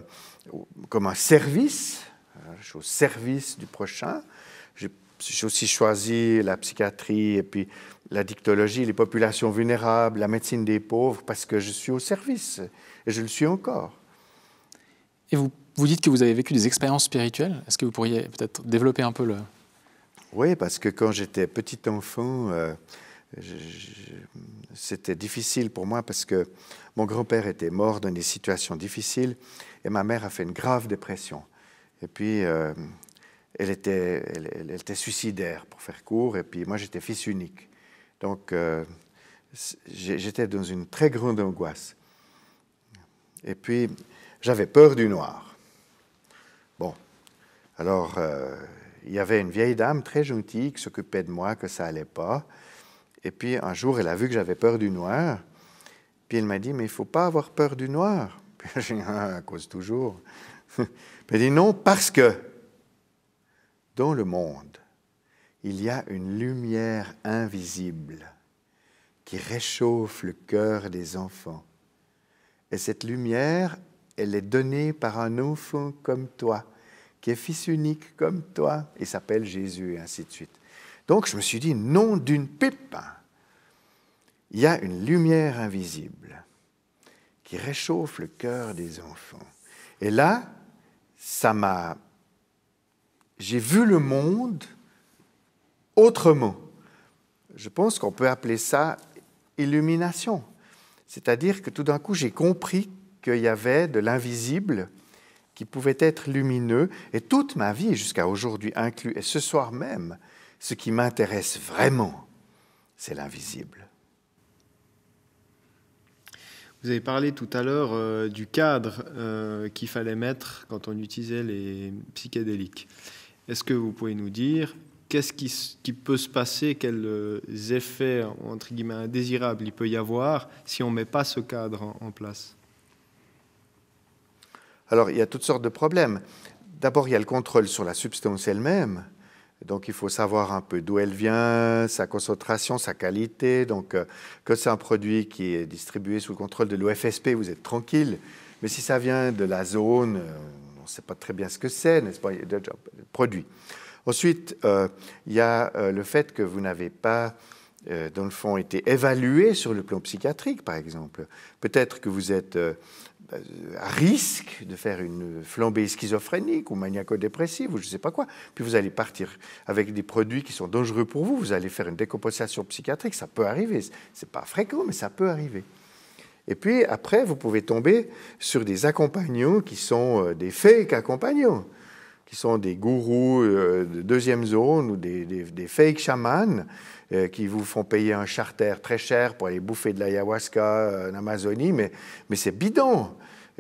comme un service, euh, au service du prochain. J'ai aussi choisi la psychiatrie et puis la dictologie, les populations vulnérables, la médecine des pauvres, parce que je suis au service, et je le suis encore. Et vous, vous dites que vous avez vécu des expériences spirituelles. Est-ce que vous pourriez peut-être développer un peu le, oui, parce que quand j'étais petit enfant, euh, c'était difficile pour moi parce que mon grand-père était mort dans des situations difficiles et ma mère a fait une grave dépression. Et puis, euh, elle, était, elle, était suicidaire, pour faire court, et puis moi, j'étais fils unique. Donc, euh, j'étais dans une très grande angoisse. Et puis, j'avais peur du noir. Bon, alors, il y avait une vieille dame très gentille qui s'occupait de moi, que ça n'allait pas. Et puis un jour, elle a vu que j'avais peur du noir. Puis elle m'a dit, mais il ne faut pas avoir peur du noir. Puis j'ai dit, ah, à cause toujours. Elle elle dit, non, parce que dans le monde, il y a une lumière invisible qui réchauffe le cœur des enfants. Et cette lumière, elle est donnée par un enfant comme toi qui est fils unique comme toi, et s'appelle Jésus, et ainsi de suite. Donc je me suis dit, non d'une pipe, il y a une lumière invisible qui réchauffe le cœur des enfants. Et là, ça m'a... J'ai vu le monde autrement. Je pense qu'on peut appeler ça illumination. C'est-à-dire que tout d'un coup, j'ai compris qu'il y avait de l'invisible qui pouvait être lumineux, et toute ma vie jusqu'à aujourd'hui inclus, et ce soir même, ce qui m'intéresse vraiment, c'est l'invisible. Vous avez parlé tout à l'heure euh, du cadre euh, qu'il fallait mettre quand on utilisait les psychédéliques. Est-ce que vous pouvez nous dire qu'est-ce qui, peut se passer, quels euh, effets entre guillemets indésirables il peut y avoir si on ne met pas ce cadre en place alors, il y a toutes sortes de problèmes. D'abord, il y a le contrôle sur la substance elle-même. Donc, il faut savoir un peu d'où elle vient, sa concentration, sa qualité. Donc, euh, que c'est un produit qui est distribué sous le contrôle de l'OFSP, vous êtes tranquille. Mais si ça vient de la zone, euh, on ne sait pas très bien ce que c'est, n'est-ce pas, le produit. Ensuite, il y a euh, le fait que vous n'avez pas dans le fond, été évalué sur le plan psychiatrique, par exemple. Peut-être que vous êtes à euh, risque de faire une flambée schizophrénique ou maniaco-dépressive ou je ne sais pas quoi. Puis vous allez partir avec des produits qui sont dangereux pour vous, vous allez faire une décompensation psychiatrique, ça peut arriver. Ce n'est pas fréquent, mais ça peut arriver. Et puis après, vous pouvez tomber sur des accompagnants qui sont euh, des fake accompagnants, qui sont des gourous euh, de deuxième zone ou des, fake chamanes qui vous font payer un charter très cher pour aller bouffer de l'ayahuasca en Amazonie, mais, mais c'est bidon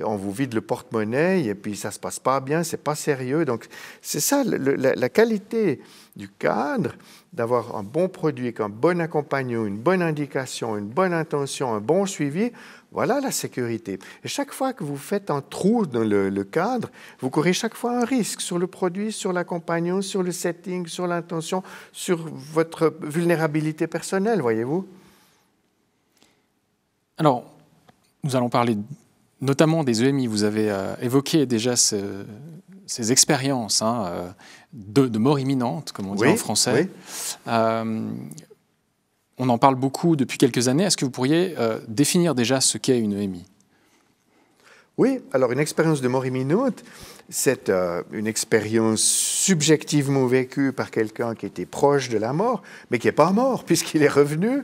on vous vide le porte-monnaie et puis ça se passe pas bien, c'est pas sérieux. Donc c'est ça la, qualité du cadre, d'avoir un bon produit, un bon accompagnement, une bonne indication, une bonne intention, un bon suivi. Voilà la sécurité. Et chaque fois que vous faites un trou dans le, cadre, vous courez chaque fois un risque sur le produit, sur l'accompagnement, sur le setting, sur l'intention, sur votre vulnérabilité personnelle, voyez-vous. Alors, nous allons parler notamment des EMI. Vous avez euh, évoqué déjà ces expériences hein, euh, de, mort imminente, comme on dit en français. Euh, on en parle beaucoup depuis quelques années. Est-ce que vous pourriez définir déjà ce qu'est une EMI Oui, alors une expérience de mort imminente, c'est une expérience subjectivement vécue par quelqu'un qui était proche de la mort, mais qui n'est pas mort puisqu'il est revenu,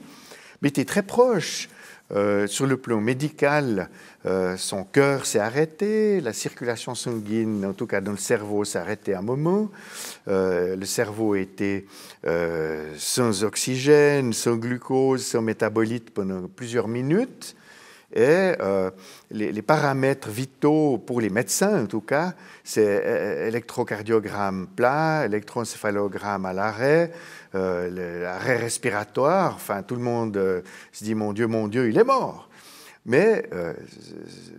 mais qui était très proche. Euh, sur le plan médical, euh, son cœur s'est arrêté, la circulation sanguine, en tout cas dans le cerveau, s'est arrêtée un moment. Euh, le cerveau était sans oxygène, sans glucose, sans métabolite pendant plusieurs minutes. Et euh, les, paramètres vitaux pour les médecins, en tout cas, c'est euh, électrocardiogramme plat, électroencéphalogramme à l'arrêt, euh, l'arrêt respiratoire. Enfin, tout le monde euh, se dit Mon Dieu, mon Dieu, il est mort. Mais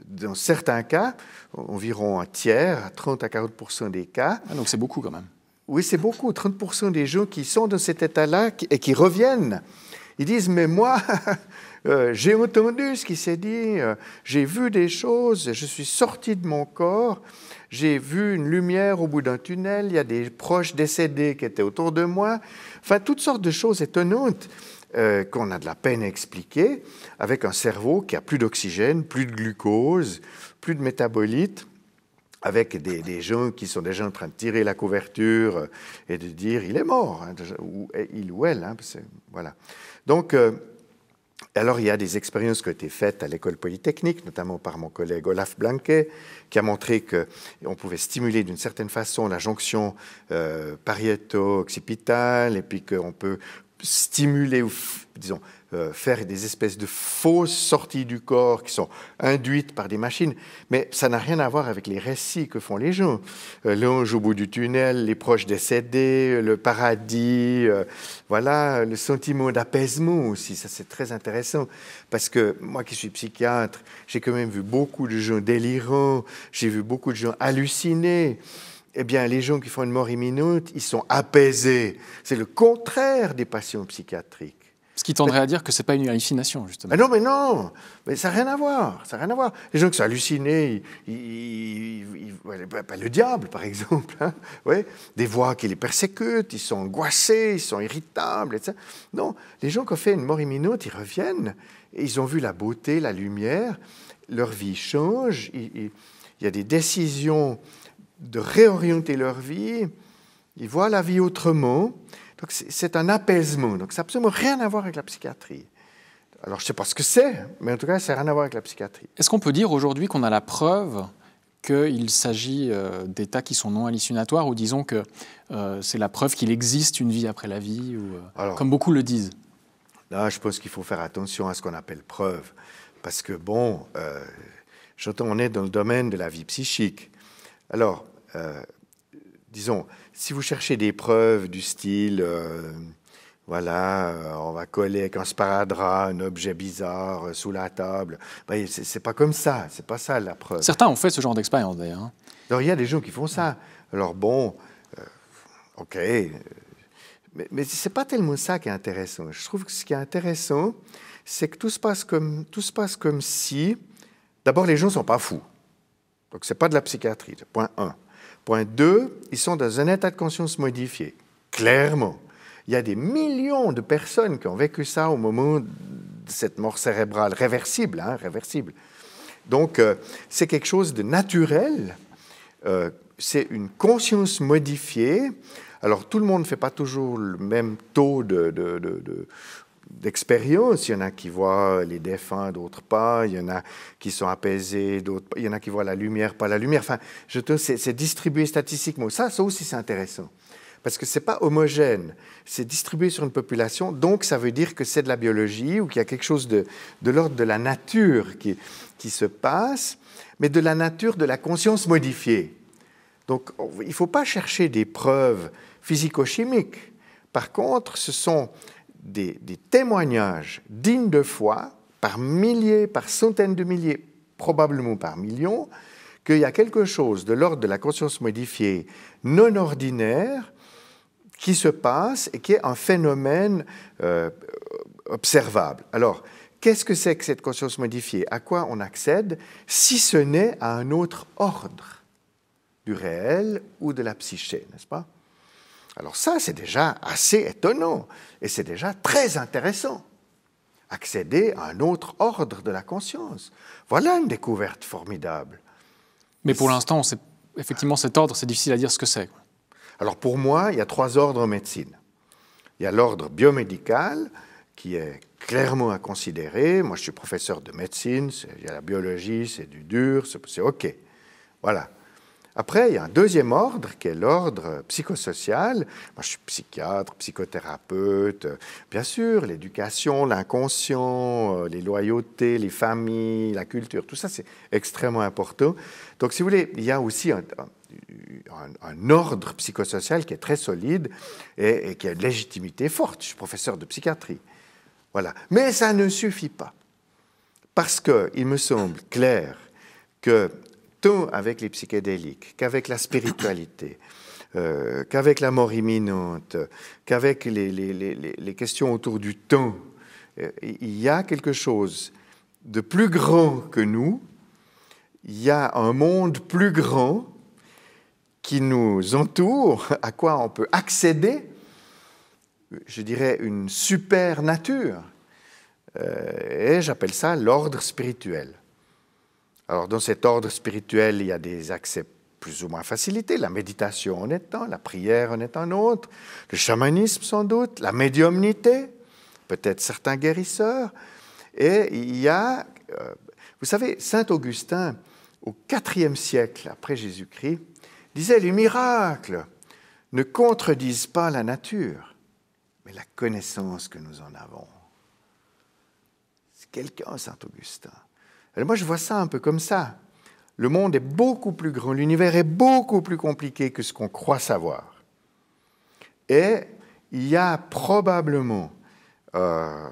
dans certains cas, environ un tiers, 30 à 40 des cas. Ah, donc c'est beaucoup quand même. Oui, c'est beaucoup. 30 des gens qui sont dans cet état-là et qui reviennent. Ils disent Mais moi, Euh, j'ai entendu ce qui s'est dit, euh, j'ai vu des choses, je suis sorti de mon corps, j'ai vu une lumière au bout d'un tunnel, il y a des proches décédés qui étaient autour de moi, enfin toutes sortes de choses étonnantes euh, qu'on a de la peine à expliquer, avec un cerveau qui a plus d'oxygène, plus de glucose, plus de métabolites avec des, gens qui sont déjà en train de tirer la couverture et de dire il est mort, hein, ou il ou elle. Hein, voilà. Donc, alors, il y a des expériences qui ont été faites à l'école polytechnique, notamment par mon collègue Olaf Blanquet, qui a montré qu'on pouvait stimuler d'une certaine façon la jonction euh, pariéto-occipitale, et puis qu'on peut stimuler, ou, disons, euh, faire des espèces de fausses sorties du corps qui sont induites par des machines, mais ça n'a rien à voir avec les récits que font les gens. Euh, l'ange au bout du tunnel, les proches décédés, euh, le paradis, voilà, le sentiment d'apaisement aussi, ça c'est très intéressant, parce que moi qui suis psychiatre, j'ai quand même vu beaucoup de gens délirants, j'ai vu beaucoup de gens hallucinés eh bien, les gens qui font une mort imminente, ils sont apaisés. C'est le contraire des patients psychiatriques. Ce qui tendrait à dire que ce n'est pas une hallucination, justement. Mais non, mais non Mais ça n'a rien à voir, ça rien à voir. Les gens qui sont hallucinés, ils, bah, bah, le diable, par exemple, hein. ouais, des voix qui les persécutent, ils sont angoissés, ils sont irritables, etc. Non, les gens qui ont fait une mort imminente, ils reviennent, et ils ont vu la beauté, la lumière, leur vie change, il y a des décisions de réorienter leur vie, ils voient la vie autrement, c'est un apaisement. Donc, ça n'a absolument rien à voir avec la psychiatrie. Alors, je ne sais pas ce que c'est, mais en tout cas, ça n'a rien à voir avec la psychiatrie. Est-ce qu'on peut dire aujourd'hui qu'on a la preuve qu'il s'agit euh, d'états qui sont non hallucinatoires ou disons que euh, c'est la preuve qu'il existe une vie après la vie, ou, euh, comme beaucoup le disent Là, je pense qu'il faut faire attention à ce qu'on appelle preuve. Parce que, bon, j'entends, on est dans le domaine de la vie psychique. Alors, disons, si vous cherchez des preuves du style, euh, voilà, euh, on va coller avec un sparadrap un objet bizarre euh, sous la table, ben, c'est pas comme ça, c'est pas ça la preuve. Certains ont fait ce genre d'expérience d'ailleurs. Alors hein. il y a des gens qui font ça. Alors bon, ok, mais, mais c'est pas tellement ça qui est intéressant. Je trouve que ce qui est intéressant, c'est que tout se passe comme, tout se passe comme si, d'abord les gens sont pas fous. Donc c'est pas de la psychiatrie, point 1. Point 2, ils sont dans un état de conscience modifié, clairement. Il y a des millions de personnes qui ont vécu ça au moment de cette mort cérébrale, réversible, hein, réversible. Donc, euh, c'est quelque chose de naturel. Euh, c'est une conscience modifiée. Alors, tout le monde ne fait pas toujours le même taux de, d'expérience. Il y en a qui voient les défunts, d'autres pas. Il y en a qui sont apaisés, d'autres pas. Il y en a qui voient la lumière, pas la lumière. Enfin, je que c'est, distribué statistiquement. Ça, ça aussi, c'est intéressant. Parce que ce n'est pas homogène. C'est distribué sur une population. Donc, ça veut dire que c'est de la biologie ou qu'il y a quelque chose de, de l'ordre de la nature qui, qui se passe, mais de la nature de la conscience modifiée. Donc, il ne faut pas chercher des preuves physico-chimiques. Par contre, ce sont des, témoignages dignes de foi par milliers, par centaines de milliers, probablement par millions, qu'il y a quelque chose de l'ordre de la conscience modifiée non ordinaire qui se passe et qui est un phénomène euh, observable. Alors, qu'est-ce que c'est que cette conscience modifiée À quoi on accède si ce n'est à un autre ordre du réel ou de la psyché, n'est-ce pas alors ça, c'est déjà assez étonnant et c'est déjà très intéressant. Accéder à un autre ordre de la conscience. Voilà une découverte formidable. Mais pour l'instant, effectivement, cet ordre, c'est difficile à dire ce que c'est. Alors pour moi, il y a trois ordres en médecine. Il y a l'ordre biomédical, qui est clairement à considérer. Moi, je suis professeur de médecine, il y a la biologie, c'est du dur, c'est OK. Voilà. Après, il y a un deuxième ordre qui est l'ordre psychosocial. Moi, je suis psychiatre, psychothérapeute. Bien sûr, l'éducation, l'inconscient, euh, les loyautés, les familles, la culture, tout ça, c'est extrêmement important. Donc, si vous voulez, il y a aussi un, ordre psychosocial qui est très solide et, et qui a une légitimité forte. Je suis professeur de psychiatrie. Voilà. Mais ça ne suffit pas. Parce qu'il me semble clair que tant avec les psychédéliques qu'avec la spiritualité, euh, qu'avec la mort imminente, qu'avec les, questions autour du temps. Euh, il y a quelque chose de plus grand que nous, il y a un monde plus grand qui nous entoure, à quoi on peut accéder, je dirais une super nature. Euh, et j'appelle ça l'ordre spirituel. Alors, dans cet ordre spirituel, il y a des accès plus ou moins facilités. La méditation en est un, la prière en est un autre, le chamanisme sans doute, la médiumnité, peut-être certains guérisseurs. Et il y a, euh, vous savez, Saint Augustin, au IVe siècle après Jésus-Christ, disait les miracles ne contredisent pas la nature, mais la connaissance que nous en avons. C'est quelqu'un, Saint Augustin moi, je vois ça un peu comme ça. Le monde est beaucoup plus grand, l'univers est beaucoup plus compliqué que ce qu'on croit savoir. Et il y a probablement euh,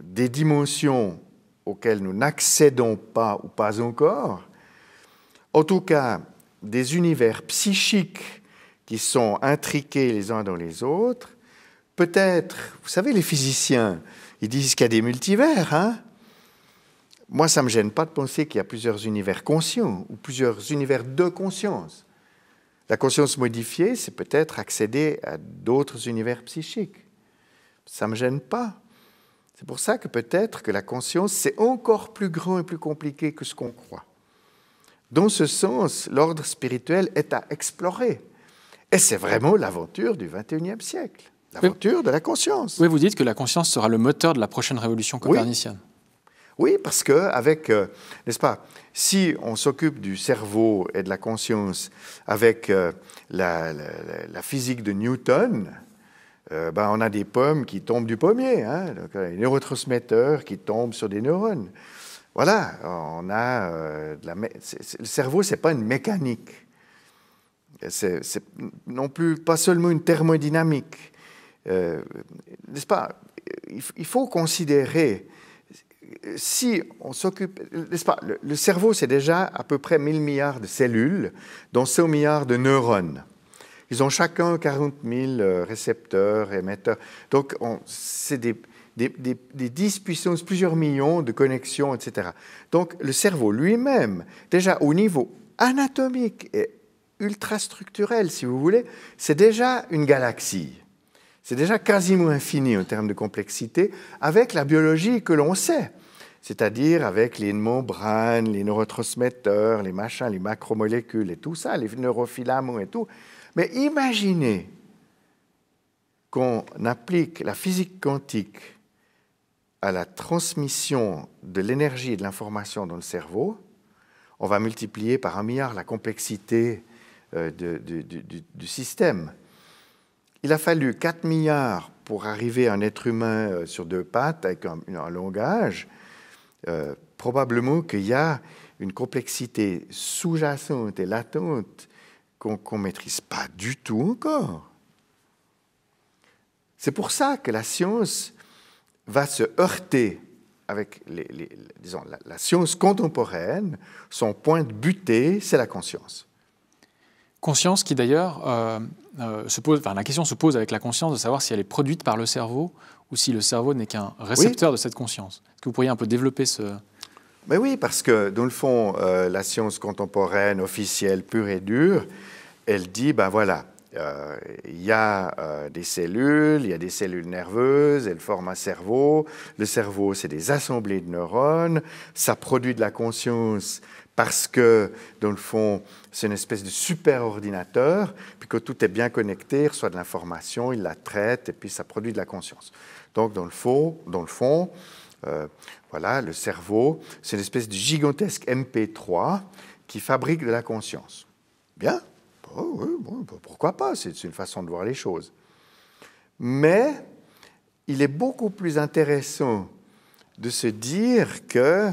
des dimensions auxquelles nous n'accédons pas ou pas encore, en tout cas des univers psychiques qui sont intriqués les uns dans les autres. Peut-être, vous savez, les physiciens, ils disent qu'il y a des multivers, hein moi, ça ne me gêne pas de penser qu'il y a plusieurs univers conscients ou plusieurs univers de conscience. La conscience modifiée, c'est peut-être accéder à d'autres univers psychiques. Ça ne me gêne pas. C'est pour ça que peut-être que la conscience, c'est encore plus grand et plus compliqué que ce qu'on croit. Dans ce sens, l'ordre spirituel est à explorer. Et c'est vraiment l'aventure du XXIe siècle, l'aventure de la conscience. Oui, vous dites que la conscience sera le moteur de la prochaine révolution copernicienne. Oui, parce que avec, euh, n'est-ce pas, si on s'occupe du cerveau et de la conscience avec euh, la, physique de Newton, euh, ben, on a des pommes qui tombent du pommier, hein, donc, neurotransmetteurs qui tombent sur des neurones. Voilà, on a le cerveau, c'est pas une mécanique, c'est non plus pas seulement une thermodynamique, n'est-ce pas il faut considérer si on s'occupe, n'est-ce pas, le, cerveau, c'est déjà à peu près 1000 milliards de cellules, dont 100 milliards de neurones. Ils ont chacun 40 000 euh, récepteurs, émetteurs. Donc, c'est des, des, des, des, 10 puissances, plusieurs millions de connexions, etc. Donc, le cerveau lui-même, déjà au niveau anatomique et ultrastructurel, si vous voulez, c'est déjà une galaxie. C'est déjà quasiment infini en termes de complexité avec la biologie que l'on sait c'est-à-dire avec les membranes, les neurotransmetteurs, les machins, les macromolécules et tout ça, les neurofilaments et tout. Mais imaginez qu'on applique la physique quantique à la transmission de l'énergie et de l'information dans le cerveau, on va multiplier par un milliard la complexité euh, du, système. Il a fallu 4 milliards pour arriver à un être humain euh, sur deux pattes avec un langage. Euh, probablement qu'il y a une complexité sous-jacente et latente qu'on ne maîtrise pas du tout encore. C'est pour ça que la science va se heurter avec disons, la, science contemporaine, son point de butée, c'est la conscience. Conscience qui d'ailleurs, euh, euh, se pose, enfin, la question se pose avec la conscience de savoir si elle est produite par le cerveau ou si le cerveau n'est qu'un récepteur de cette conscience. Est-ce que vous pourriez un peu développer ce... Mais oui, parce que dans le fond, euh, la science contemporaine, officielle, pure et dure, elle dit, ben voilà, euh, il y a euh, des cellules, il y a des cellules nerveuses, elles forment un cerveau. Le cerveau, c'est des assemblées de neurones, ça produit de la conscience parce que, dans le fond, c'est une espèce de super ordinateur, puis que tout est bien connecté, il reçoit de l'information, il la traite, et puis ça produit de la conscience. Donc, dans le fond, dans le fond euh, voilà, le cerveau, c'est une espèce de gigantesque MP3 qui fabrique de la conscience. Bien, bah bah pourquoi pas, c'est une façon de voir les choses. Mais il est beaucoup plus intéressant de se dire que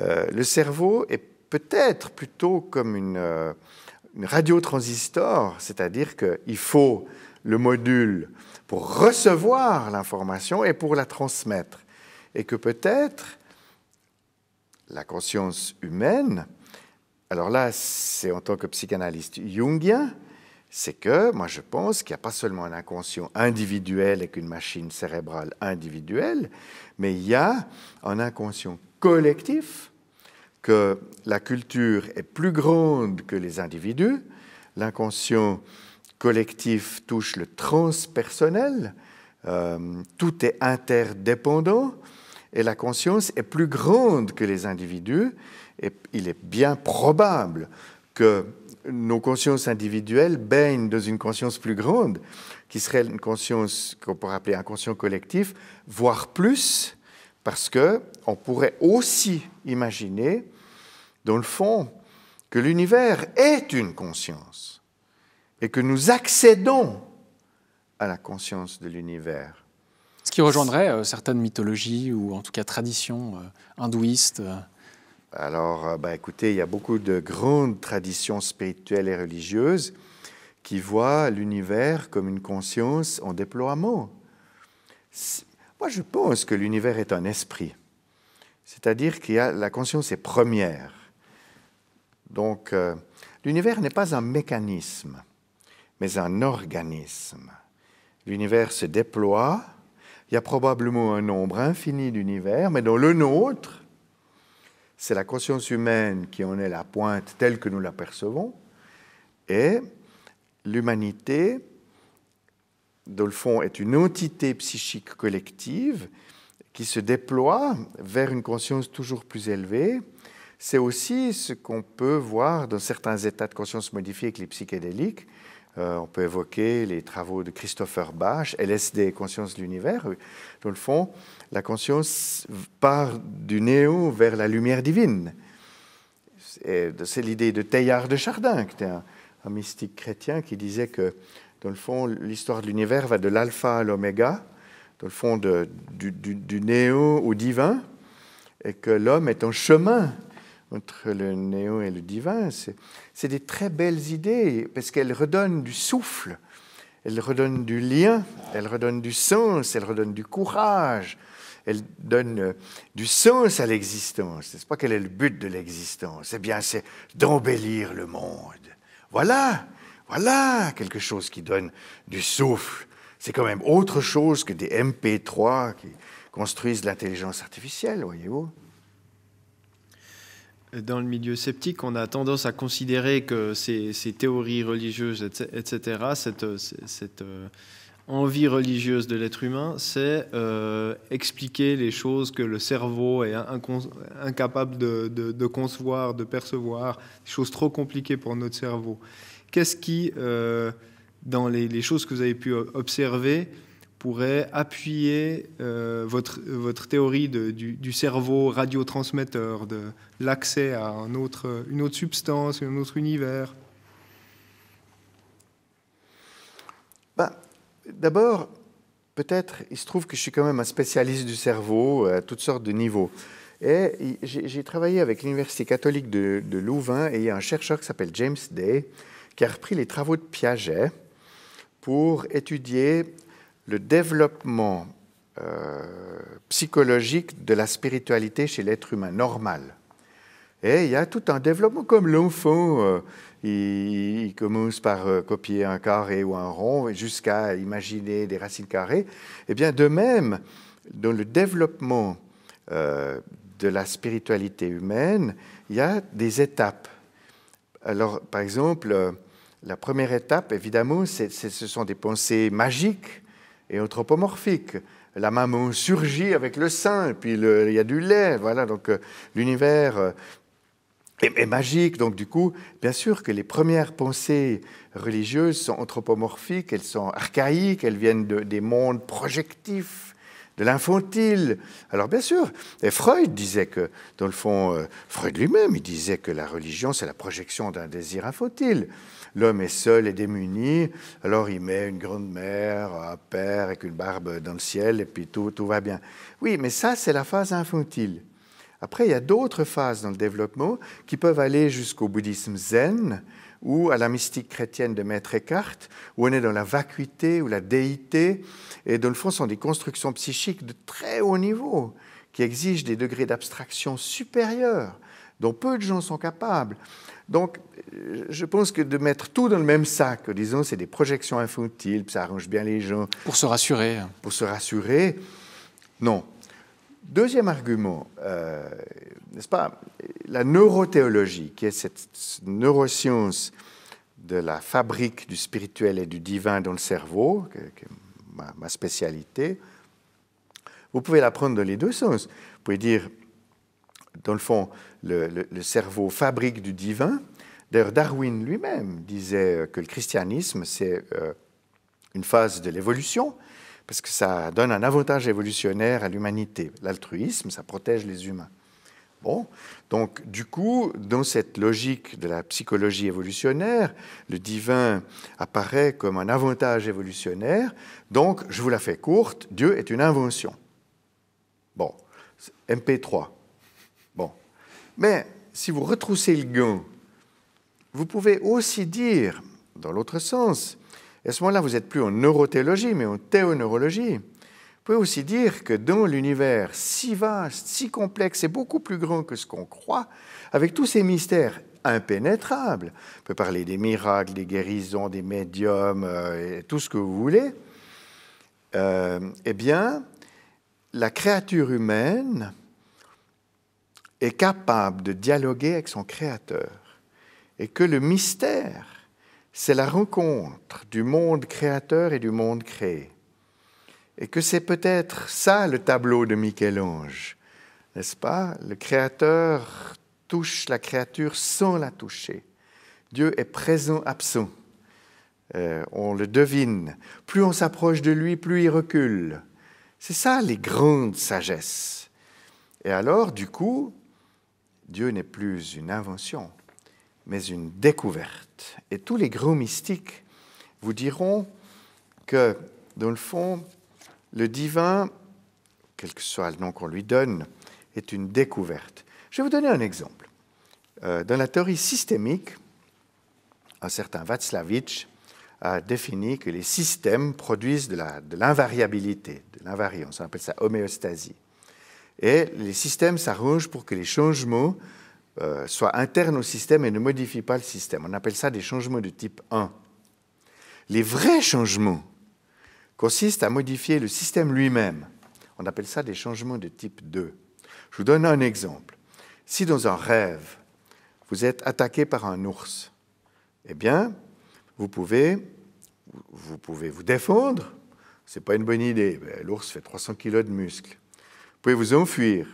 euh, le cerveau est peut-être plutôt comme une, radiotransistor, euh, une radio transistor, c'est-à-dire qu'il faut le module pour recevoir l'information et pour la transmettre. Et que peut-être la conscience humaine, alors là, c'est en tant que psychanalyste jungien, c'est que moi je pense qu'il n'y a pas seulement un inconscient individuel et qu'une machine cérébrale individuelle, mais il y a un inconscient collectif, que la culture est plus grande que les individus, l'inconscient collectif touche le transpersonnel, euh, tout est interdépendant et la conscience est plus grande que les individus et il est bien probable que nos consciences individuelles baignent dans une conscience plus grande qui serait une conscience qu'on pourrait appeler un inconscient collectif, voire plus, parce que on pourrait aussi imaginer, dans le fond, que l'univers est une conscience et que nous accédons à la conscience de l'univers. Ce qui rejoindrait euh, certaines mythologies ou en tout cas traditions euh, hindouistes. Euh. Alors, bah, écoutez, il y a beaucoup de grandes traditions spirituelles et religieuses qui voient l'univers comme une conscience en déploiement. Moi, je pense que l'univers est un esprit, c'est-à-dire que la conscience est première. Donc, l'univers n'est pas un mécanisme mais un organisme. L'univers se déploie, il y a probablement un nombre infini d'univers, mais dans le nôtre, c'est la conscience humaine qui en est la pointe telle que nous la percevons, et l'humanité, dans le fond, est une entité psychique collective qui se déploie vers une conscience toujours plus élevée. C'est aussi ce qu'on peut voir dans certains états de conscience modifiés avec les psychédéliques, euh, on peut évoquer les travaux de Christopher Bach, LSD, Conscience de l'univers. Dans le fond, la conscience part du néo vers la lumière divine. C'est l'idée de Teilhard de Chardin, qui était un, mystique chrétien qui disait que, dans le fond, l'histoire de l'univers va de l'alpha à l'oméga, dans le fond, du, néo au divin, et que l'homme est en chemin entre le néo et le divin. C'est des très belles idées parce qu'elles redonnent du souffle, elles redonnent du lien, elles redonnent du sens, elles redonnent du courage, elles donnent euh, du sens à l'existence. N'est-ce pas quel est le but de l'existence Eh bien, c'est d'embellir le monde. Voilà, voilà quelque chose qui donne du souffle. C'est quand même autre chose que des MP3 qui construisent l'intelligence artificielle, voyez-vous dans le milieu sceptique, on a tendance à considérer que ces, théories religieuses, etc., cette, euh, envie religieuse de l'être humain, c'est euh, expliquer les choses que le cerveau est incapable de, concevoir, de percevoir, des choses trop compliquées pour notre cerveau. Qu'est-ce qui, euh, dans les, choses que vous avez pu observer, pourrait appuyer euh, votre, votre théorie du, cerveau radiotransmetteur, de l'accès à autre, une autre substance, un autre univers bah, D'abord, peut-être, il se trouve que je suis quand même un spécialiste du cerveau euh, à toutes sortes de niveaux. Et j'ai travaillé avec l'Université catholique de, de, Louvain et il y a un chercheur qui s'appelle James Day qui a repris les travaux de Piaget pour étudier le développement euh, psychologique de la spiritualité chez l'être humain normal. Et il y a tout un développement comme l'enfant. Euh, il, commence par euh, copier un carré ou un rond jusqu'à imaginer des racines carrées. Eh bien, de même, dans le développement de la spiritualité humaine, il y a des étapes. Alors, par exemple, la première étape, évidemment, ce sont des pensées magiques et anthropomorphique. La maman surgit avec le sein, puis il y a du lait, voilà, donc euh, l'univers euh, est, magique. Donc du coup, bien sûr que les premières pensées religieuses sont anthropomorphiques, elles sont archaïques, elles viennent des mondes projectifs, de l'infantile. Alors bien sûr, et Freud disait que, dans le fond, euh, Freud lui-même, il disait que la religion, c'est la projection d'un désir infantile l'homme est seul et démuni, alors il met une grande-mère, un père avec une barbe dans le ciel, et puis tout, va bien. Oui, mais ça, c'est la phase infantile. Après, il y a d'autres phases dans le développement qui peuvent aller jusqu'au bouddhisme zen ou à la mystique chrétienne de Maître Eckhart, où on est dans la vacuité ou la déité, et dans le fond, ce sont des constructions psychiques de très haut niveau qui exigent des degrés d'abstraction supérieurs dont peu de gens sont capables. Donc, je pense que de mettre tout dans le même sac, disons, c'est des projections infantiles, ça arrange bien les gens. Pour se rassurer. Pour se rassurer, non. Deuxième argument, euh, n'est-ce pas, la neurothéologie, qui est cette neuroscience de la fabrique du spirituel et du divin dans le cerveau, qui est ma, ma spécialité, vous pouvez la prendre dans les deux sens. Vous pouvez dire, dans le fond, le, cerveau fabrique du divin. D'ailleurs, Darwin lui-même disait euh, que le christianisme, c'est euh, une phase de l'évolution, parce que ça donne un avantage évolutionnaire à l'humanité. L'altruisme, ça protège les humains. Bon, donc du coup, dans cette logique de la psychologie évolutionnaire, le divin apparaît comme un avantage évolutionnaire. Donc, je vous la fais courte, Dieu est une invention. Bon, MP3, mais si vous retroussez le gant, vous pouvez aussi dire, dans l'autre sens, et à ce moment-là, vous n'êtes plus en neurothéologie, mais en théoneurologie, vous pouvez aussi dire que dans l'univers si vaste, si complexe et beaucoup plus grand que ce qu'on croit, avec tous ces mystères impénétrables, on peut parler des miracles, des guérisons, des médiums, euh, et tout ce que vous voulez, euh, eh bien, la créature humaine est capable de dialoguer avec son Créateur et que le mystère, c'est la rencontre du monde créateur et du monde créé. Et que c'est peut-être ça le tableau de Michel-Ange, n'est-ce pas Le Créateur touche la créature sans la toucher. Dieu est présent, absent. Euh, on le devine. Plus on s'approche de lui, plus il recule. C'est ça les grandes sagesses. Et alors, du coup, Dieu n'est plus une invention, mais une découverte. Et tous les gros mystiques vous diront que, dans le fond, le divin, quel que soit le nom qu'on lui donne, est une découverte. Je vais vous donner un exemple. Euh, dans la théorie systémique, un certain Václavitch a défini que les systèmes produisent de l'invariabilité, de l'invariance, on appelle ça homéostasie et les systèmes s'arrangent pour que les changements euh, soient internes au système et ne modifient pas le système. On appelle ça des changements de type 1. Les vrais changements consistent à modifier le système lui-même. On appelle ça des changements de type 2. Je vous donne un exemple. Si dans un rêve, vous êtes attaqué par un ours, eh bien, vous pouvez vous, pouvez vous défendre. Ce n'est pas une bonne idée. Ben, l'ours fait 300 kg de muscles. Vous pouvez vous enfuir.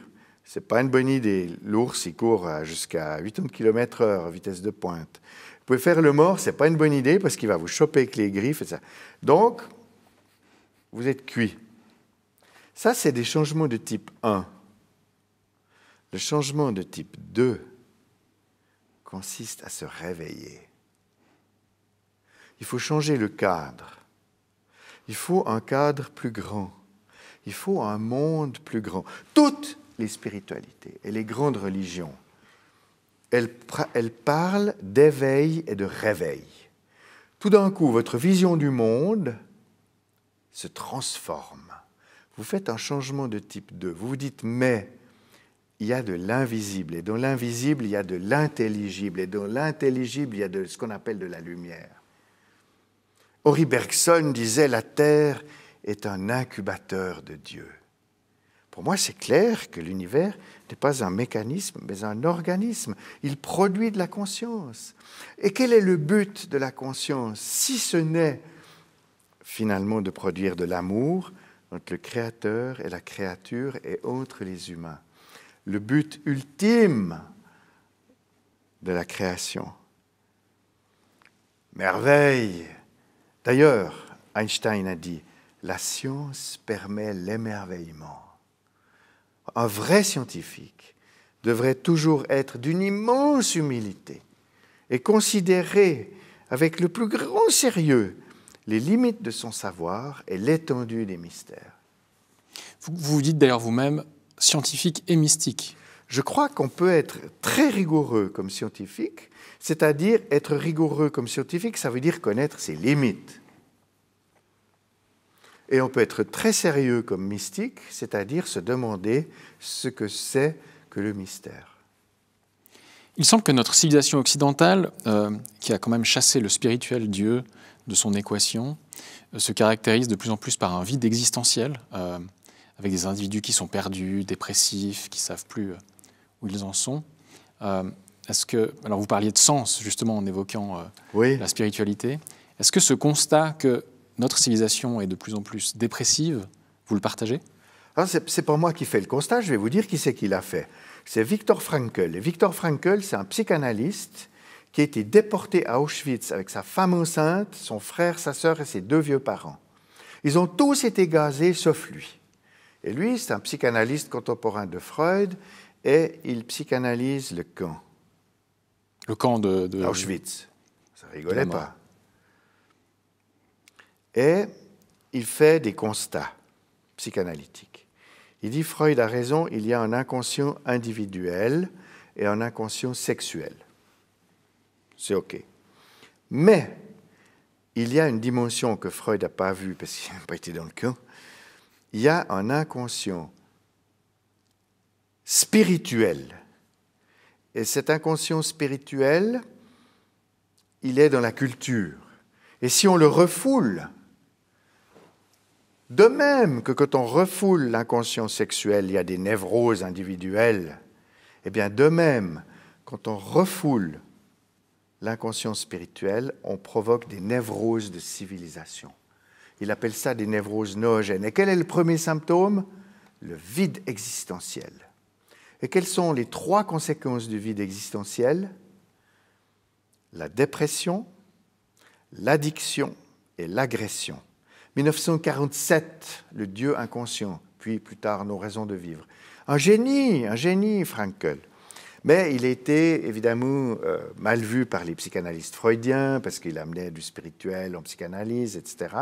Ce n'est pas une bonne idée. L'ours, il court jusqu'à 80 km heure, vitesse de pointe. Vous pouvez faire le mort, ce n'est pas une bonne idée parce qu'il va vous choper avec les griffes et ça. Donc, vous êtes cuit. Ça, c'est des changements de type 1. Le changement de type 2 consiste à se réveiller. Il faut changer le cadre. Il faut un cadre plus grand. Il faut un monde plus grand. Toutes les spiritualités et les grandes religions, elles, parlent d'éveil et de réveil. Tout d'un coup, votre vision du monde se transforme. Vous faites un changement de type 2. Vous vous dites, mais il y a de l'invisible, et dans l'invisible, il y a de l'intelligible, et dans l'intelligible, il y a de ce qu'on appelle de la lumière. Henri Bergson disait, la Terre est un incubateur de Dieu. Pour moi, c'est clair que l'univers n'est pas un mécanisme, mais un organisme. Il produit de la conscience. Et quel est le but de la conscience, si ce n'est finalement de produire de l'amour entre le Créateur et la créature et entre les humains Le but ultime de la création. Merveille D'ailleurs, Einstein a dit, la science permet l'émerveillement. Un vrai scientifique devrait toujours être d'une immense humilité et considérer avec le plus grand sérieux les limites de son savoir et l'étendue des mystères. Vous, vous dites d'ailleurs vous-même scientifique et mystique. Je crois qu'on peut être très rigoureux comme scientifique, c'est-à-dire être rigoureux comme scientifique, ça veut dire connaître ses limites. Et on peut être très sérieux comme mystique, c'est-à-dire se demander ce que c'est que le mystère. Il semble que notre civilisation occidentale, euh, qui a quand même chassé le spirituel Dieu de son équation, euh, se caractérise de plus en plus par un vide existentiel, euh, avec des individus qui sont perdus, dépressifs, qui ne savent plus où ils en sont. Est-ce que, alors vous parliez de sens justement en évoquant la spiritualité. Est-ce que ce constat que notre civilisation est de plus en plus dépressive. Vous le partagez ah, c'est pas moi qui fais le constat, je vais vous dire qui c'est qui l'a fait. C'est Viktor Frankl. Et Viktor Frankl, c'est un psychanalyste qui a été déporté à Auschwitz avec sa femme enceinte, son frère, sa sœur et ses deux vieux parents. Ils ont tous été gazés sauf lui. Et lui, c'est un psychanalyste contemporain de Freud et il psychanalyse le camp. Le camp de, de... Auschwitz. Ça rigolait pas et il fait des constats psychanalytiques. Il dit Freud a raison, il y a un inconscient individuel et un inconscient sexuel. C'est OK. Mais il y a une dimension que Freud n'a pas vue parce qu'il n'a pas été dans le camp. Il y a un inconscient spirituel. Et cet inconscient spirituel, il est dans la culture. Et si on le refoule, de même que quand on refoule l'inconscient sexuel, il y a des névroses individuelles, eh bien de même, quand on refoule l'inconscient spirituel, on provoque des névroses de civilisation. Il appelle ça des névroses noogènes. Et quel est le premier symptôme Le vide existentiel. Et quelles sont les trois conséquences du vide existentiel La dépression, l'addiction et l'agression. 1947, Le Dieu inconscient, puis plus tard Nos raisons de vivre. Un génie, un génie, Frankel. Mais il était évidemment euh, mal vu par les psychanalystes freudiens parce qu'il amenait du spirituel en psychanalyse, etc.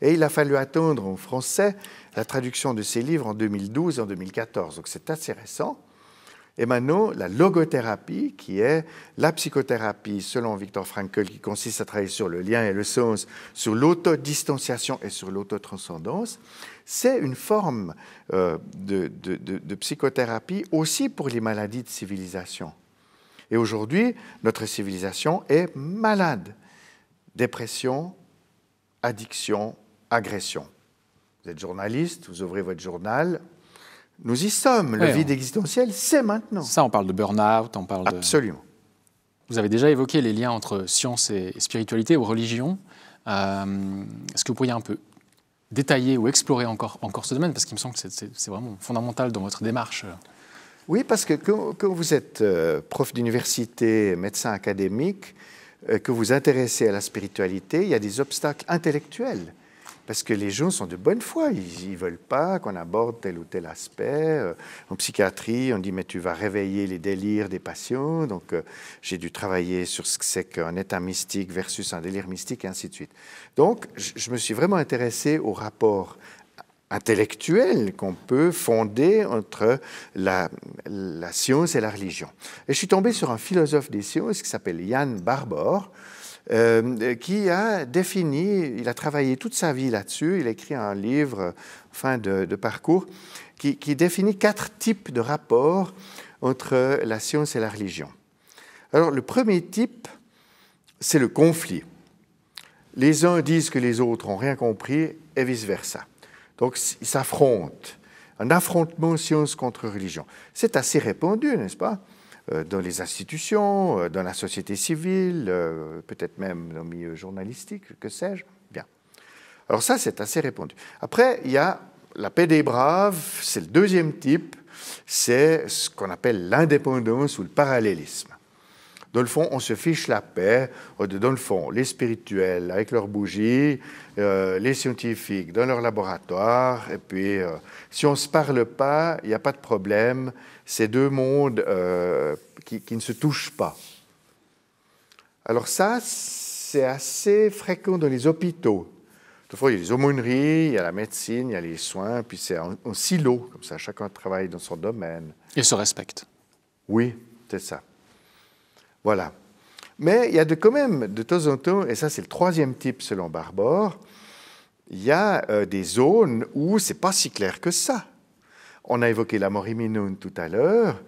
Et il a fallu attendre en français la traduction de ses livres en 2012 et en 2014. Donc c'est assez récent. Et maintenant, la logothérapie, qui est la psychothérapie, selon Viktor Frankl, qui consiste à travailler sur le lien et le sens, sur l'autodistanciation et sur l'autotranscendance, c'est une forme euh, de psychothérapie aussi pour les maladies de civilisation. Et aujourd'hui, notre civilisation est malade. Dépression, addiction, agression. Vous êtes journaliste, vous ouvrez votre journal, nous y sommes. Le vide existentiel, c'est maintenant. Ça, on parle de burn-out, on parle Absolument. Vous avez déjà évoqué les liens entre science et spiritualité ou religion. Euh, est-ce que vous pourriez un peu détailler ou explorer encore, encore ce domaine Parce qu'il me semble que c'est vraiment fondamental dans votre démarche. Oui, parce que quand, vous êtes euh, prof d'université, médecin académique, euh, que vous intéressez à la spiritualité, il y a des obstacles intellectuels parce que les gens sont de bonne foi. Ils ne veulent pas qu'on aborde tel ou tel aspect. Euh, en psychiatrie, on dit mais tu vas réveiller les délires des patients. Donc euh, j'ai dû travailler sur ce que c'est qu'un état mystique versus un délire mystique et ainsi de suite. Donc je me suis vraiment intéressé au rapport intellectuel qu'on peut fonder entre la, la, science et la religion. Et je suis tombé sur un philosophe des sciences qui s'appelle Yann Barbour, euh, qui a défini, il a travaillé toute sa vie là-dessus, il a écrit un livre, fin de, parcours, qui, qui, définit quatre types de rapports entre la science et la religion. Alors le premier type, c'est le conflit. Les uns disent que les autres n'ont rien compris et vice-versa. Donc ils s'affrontent. Un affrontement science contre religion. C'est assez répandu, n'est-ce pas euh, dans les institutions, euh, dans la société civile, euh, peut-être même dans le milieu journalistique, que sais-je. Bien. Alors ça, c'est assez répandu. Après, il y a la paix des braves, c'est le deuxième type, c'est ce qu'on appelle l'indépendance ou le parallélisme. Dans le fond, on se fiche la paix. Euh, dans le fond, les spirituels, avec leurs bougies, euh, les scientifiques, dans leur laboratoire. Et puis, euh, si on ne se parle pas, il n'y a pas de problème. C'est deux mondes qui, ne se touchent pas. Alors ça, c'est assez fréquent dans les hôpitaux. Toutefois, il y a les aumôneries, il y a la médecine, il y a les soins, puis c'est en, silo, comme ça, chacun travaille dans son domaine. Et se respecte. Oui, c'est ça. Voilà. Mais il y a de, quand même, de temps en temps, et ça c'est le troisième type selon Barbore, il y a euh, des zones où c'est pas si clair que ça. On a évoqué la mort imminente tout à l'heure.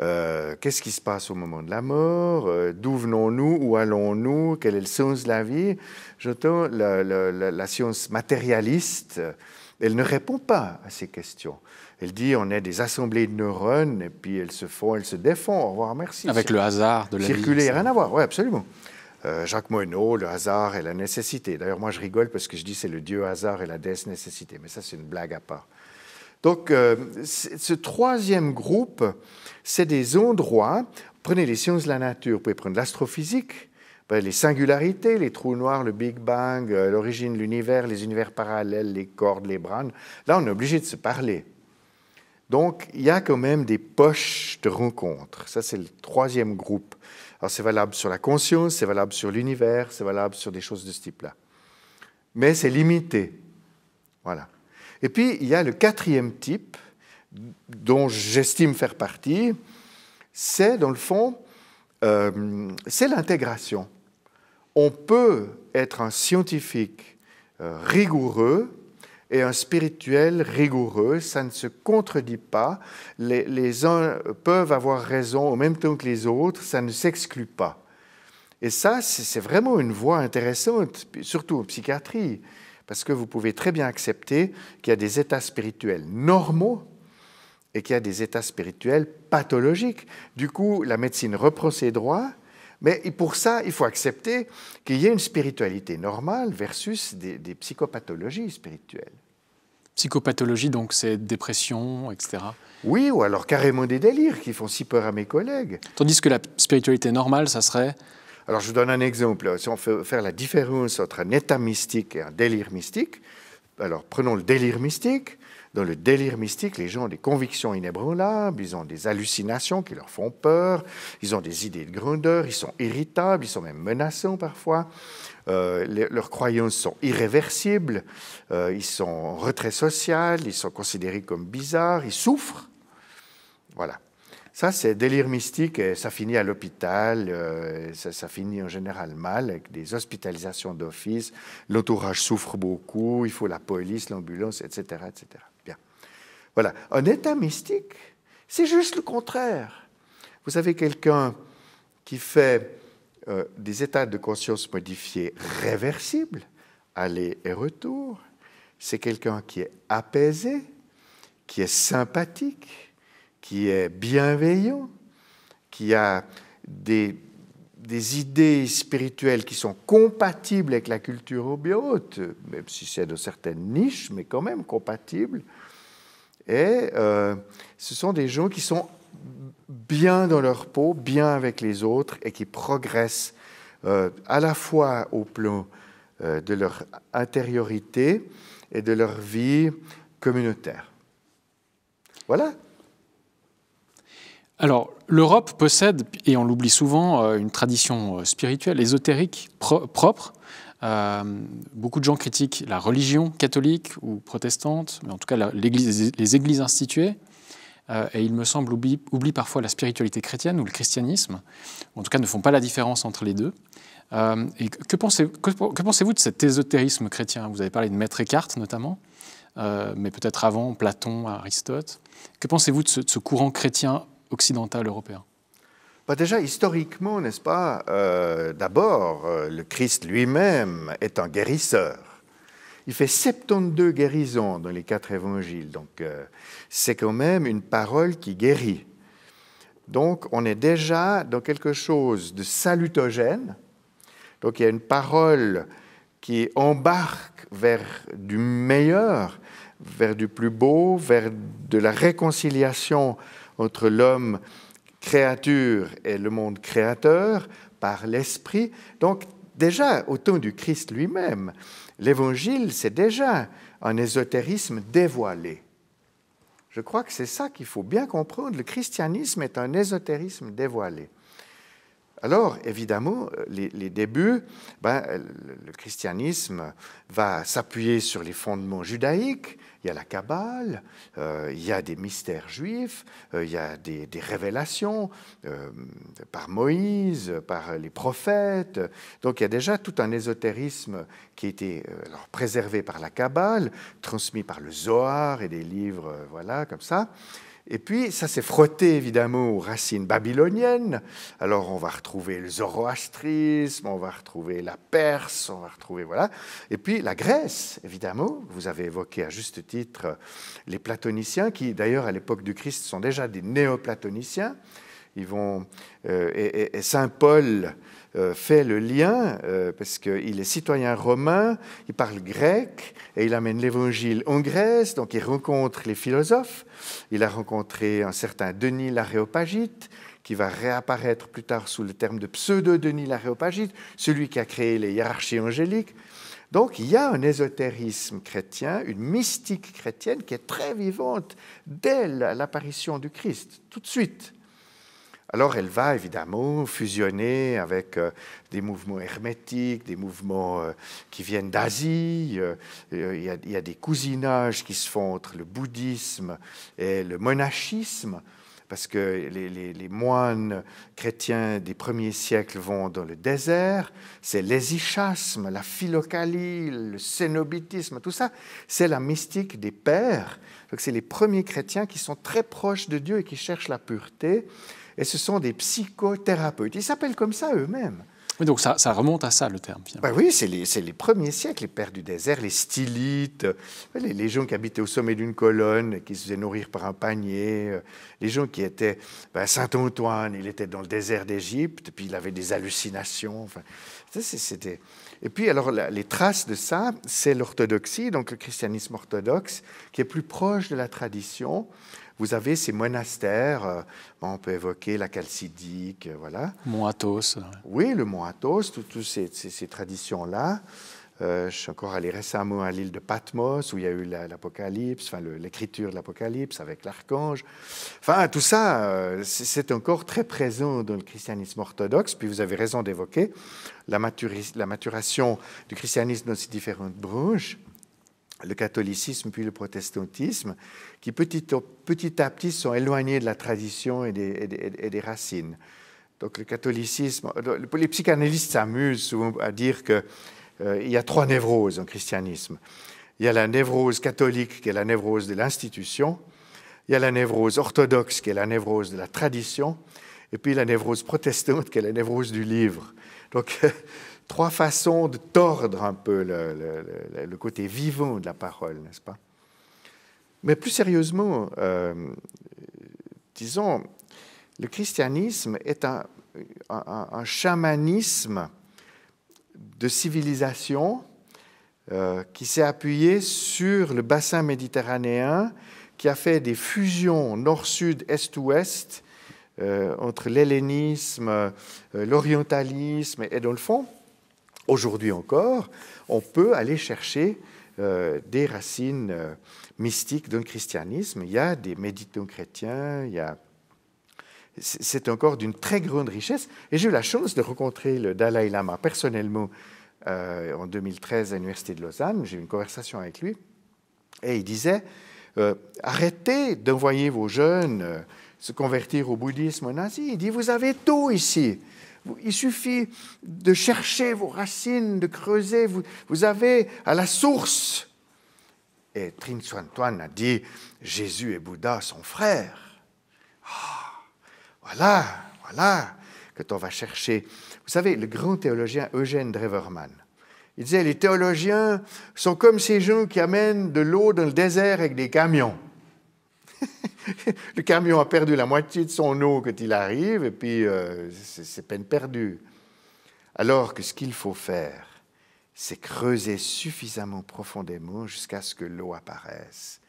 Euh, qu'est-ce qui se passe au moment de la mort euh, D'où venons-nous Où, allons-nous Quel est le sens de la vie J'entends la, science matérialiste, elle ne répond pas à ces questions. Elle dit on est des assemblées de neurones, et puis elles se font, elles se défont. Au revoir, merci. Avec le hasard de la Circuler, rien à voir, oui, absolument. Euh, Jacques Monod, le hasard et la nécessité. D'ailleurs, moi, je rigole parce que je dis c'est le dieu hasard et la déesse nécessité, mais ça, c'est une blague à part. Donc, euh, ce troisième groupe, c'est des endroits. Prenez les sciences de la nature, vous pouvez prendre l'astrophysique, ben, les singularités, les trous noirs, le Big Bang, euh, l'origine de l'univers, les univers parallèles, les cordes, les branes. Là, on est obligé de se parler. Donc, il y a quand même des poches de rencontres. Ça, c'est le troisième groupe. Alors, c'est valable sur la conscience, c'est valable sur l'univers, c'est valable sur des choses de ce type-là. Mais c'est limité. Voilà. Et puis, il y a le quatrième type, dont j'estime faire partie, c'est, dans le fond, euh, c'est l'intégration. On peut être un scientifique euh, rigoureux, et un spirituel rigoureux. Ça ne se contredit pas. Les, uns peuvent avoir raison au même temps que les autres. Ça ne s'exclut pas. Et ça, c'est vraiment une voie intéressante, surtout en psychiatrie, parce que vous pouvez très bien accepter qu'il y a des états spirituels normaux et qu'il y a des états spirituels pathologiques. Du coup, la médecine reprend ses droits, mais pour ça, il faut accepter qu'il y ait une spiritualité normale versus des psychopathologies spirituelles. Psychopathologie, donc c'est dépression, etc. Oui, ou alors carrément des délires qui font si peur à mes collègues. Tandis que la spiritualité normale, ça serait Alors je vous donne un exemple. Si on veut faire la différence entre un état mystique et un délire mystique, alors prenons le délire mystique. Dans le délire mystique, les gens ont des convictions inébranlables, ils ont des hallucinations qui leur font peur, ils ont des idées de grandeur, ils sont irritables, ils sont même menaçants parfois. Euh, leurs croyances sont irréversibles, euh, ils sont en retrait social, ils sont considérés comme bizarres, ils souffrent. Voilà. Ça, c'est délire mystique et ça finit à l'hôpital, euh, ça, ça, finit en général mal avec des hospitalisations d'office, l'entourage souffre beaucoup, il faut la police, l'ambulance, etc., etc. Voilà. Un état mystique, c'est juste le contraire. Vous avez quelqu'un qui fait euh, des états de conscience modifiés réversibles, aller et retour. C'est quelqu'un qui est apaisé, qui est sympathique, qui est bienveillant, qui a des, idées spirituelles qui sont compatibles avec la culture obiote, même si c'est dans certaines niches, mais quand même compatibles. Et euh, ce sont des gens qui sont bien dans leur peau, bien avec les autres et qui progressent euh, à la fois au plan euh, de leur intériorité et de leur vie communautaire. Voilà. Alors, l'Europe possède, et on l'oublie souvent, une tradition spirituelle, ésotérique propre euh, beaucoup de gens critiquent la religion catholique ou protestante, mais en tout cas les églises instituées. Euh, et il me semble oublient, oublie parfois la spiritualité chrétienne ou le christianisme, en tout cas ne font pas la différence entre les deux. Euh, et que, pensez, que, pensez-vous de cet ésotérisme chrétien Vous avez parlé de Maître Eckhart notamment, mais peut-être avant Platon, Aristote. Que pensez-vous de ce courant chrétien occidental européen bah, déjà, historiquement, n'est-ce pas, euh, d'abord, euh, le Christ lui-même est un guérisseur. Il fait 72 guérisons dans les quatre évangiles, donc euh, c'est quand même une parole qui guérit. Donc on est déjà dans quelque chose de salutogène, donc il y a une parole qui embarque vers du meilleur, vers du plus beau, vers de la réconciliation entre l'homme et créature et le monde créateur par l'Esprit. Donc déjà, au temps du Christ lui-même, l'Évangile, c'est déjà un ésotérisme dévoilé. Je crois que c'est ça qu'il faut bien comprendre. Le christianisme est un ésotérisme dévoilé. Alors, évidemment, les, les débuts, ben, le christianisme va s'appuyer sur les fondements judaïques, il y a la Kabbale, euh, il y a des mystères juifs, euh, il y a des, révélations euh, par Moïse, par les prophètes. Donc il y a déjà tout un ésotérisme qui a été préservé par la Kabbale, transmis par le Zohar et des livres, voilà, comme ça. Et puis, ça s'est frotté évidemment aux racines babyloniennes. Alors, on va retrouver le zoroastrisme, on va retrouver la Perse, on va retrouver, voilà. Et puis, la Grèce, évidemment. Vous avez évoqué à juste titre euh, les platoniciens, qui d'ailleurs, à l'époque du Christ, sont déjà des néoplatoniciens. Ils vont, euh, et Saint Paul euh, fait le lien, euh, parce qu'il est citoyen romain, il parle grec, et il amène l'évangile en Grèce, donc il rencontre les philosophes, il a rencontré un certain Denis l'Aréopagite, qui va réapparaître plus tard sous le terme de pseudo-Denis l'Aréopagite, celui qui a créé les hiérarchies angéliques. Donc il y a un ésotérisme chrétien, une mystique chrétienne qui est très vivante dès l'apparition du Christ, tout de suite. Alors elle va évidemment fusionner avec euh, des mouvements hermétiques, des mouvements euh, qui viennent d'Asie. Euh, il y, a des cousinages qui se font entre le bouddhisme et le monachisme, parce que les, moines chrétiens des premiers siècles vont dans le désert. C'est l'ésichasme, la philocalie, le cénobitisme, tout ça, c'est la mystique des pères. C'est les premiers chrétiens qui sont très proches de Dieu et qui cherchent la pureté et ce sont des psychothérapeutes. Ils s'appellent comme ça eux-mêmes. donc ça, ça, remonte à ça le terme. Ben oui, c'est les, premiers siècles, les pères du désert, les stylites, les, gens qui habitaient au sommet d'une colonne, qui se faisaient nourrir par un panier, les gens qui étaient bah, Saint-Antoine, il était dans le désert d'Égypte, puis il avait des hallucinations. Enfin, Et puis alors les traces de ça, c'est l'orthodoxie, donc le christianisme orthodoxe, qui est plus proche de la tradition, vous avez ces monastères, euh, on peut évoquer la chalcidique, euh, voilà. Mont Athos. Oui, le Mont Athos, toutes ces, traditions-là. Euh, je suis encore allé récemment à l'île de Patmos, où il y a eu l'Apocalypse, enfin, l'écriture de l'Apocalypse avec l'archange. Enfin, tout ça, c'est encore très présent dans le christianisme orthodoxe. Puis vous avez raison d'évoquer la, la, maturation du christianisme dans ces différentes branches le catholicisme puis le protestantisme, qui petit, petit à petit sont éloignés de la tradition et des, racines. Donc le catholicisme, euh, les psychanalystes s'amusent souvent à dire qu'il euh, y a trois névroses en christianisme. Il y a la névrose catholique qui est la névrose de l'institution, il y a la névrose orthodoxe qui est la névrose de la tradition, et puis la névrose protestante qui est la névrose du livre. Donc trois façons de tordre un peu le, côté vivant de la parole, n'est-ce pas Mais plus sérieusement, euh, disons, le christianisme est un, chamanisme de civilisation euh, qui s'est appuyé sur le bassin méditerranéen, qui a fait des fusions nord-sud, est-ouest, euh, entre l'hellénisme, l'orientalisme et, dans le fond, aujourd'hui encore, on peut aller chercher euh, des racines euh, mystiques d'un christianisme. Il y a des méditants chrétiens, C'est encore d'une très grande richesse. Et j'ai eu la chance de rencontrer le Dalai Lama personnellement euh, en 2013 à l'Université de Lausanne. J'ai eu une conversation avec lui. Et il disait, arrêtez d'envoyer vos jeunes se convertir au bouddhisme, nazi. Il dit, vous avez tout ici. Il suffit de chercher vos racines, de creuser. Vous, avez à la source. Et Trin Tuan a dit Jésus et Bouddha sont frères. Ah, voilà, voilà que on va chercher. Vous savez, le grand théologien Eugène Dreverman, il disait Les théologiens sont comme ces gens qui amènent de l'eau dans le désert avec des camions le camion a perdu la moitié de son eau quand il arrive, et puis euh, c'est peine perdue. Alors que ce qu'il faut faire, c'est creuser suffisamment profondément jusqu'à ce que l'eau apparaisse.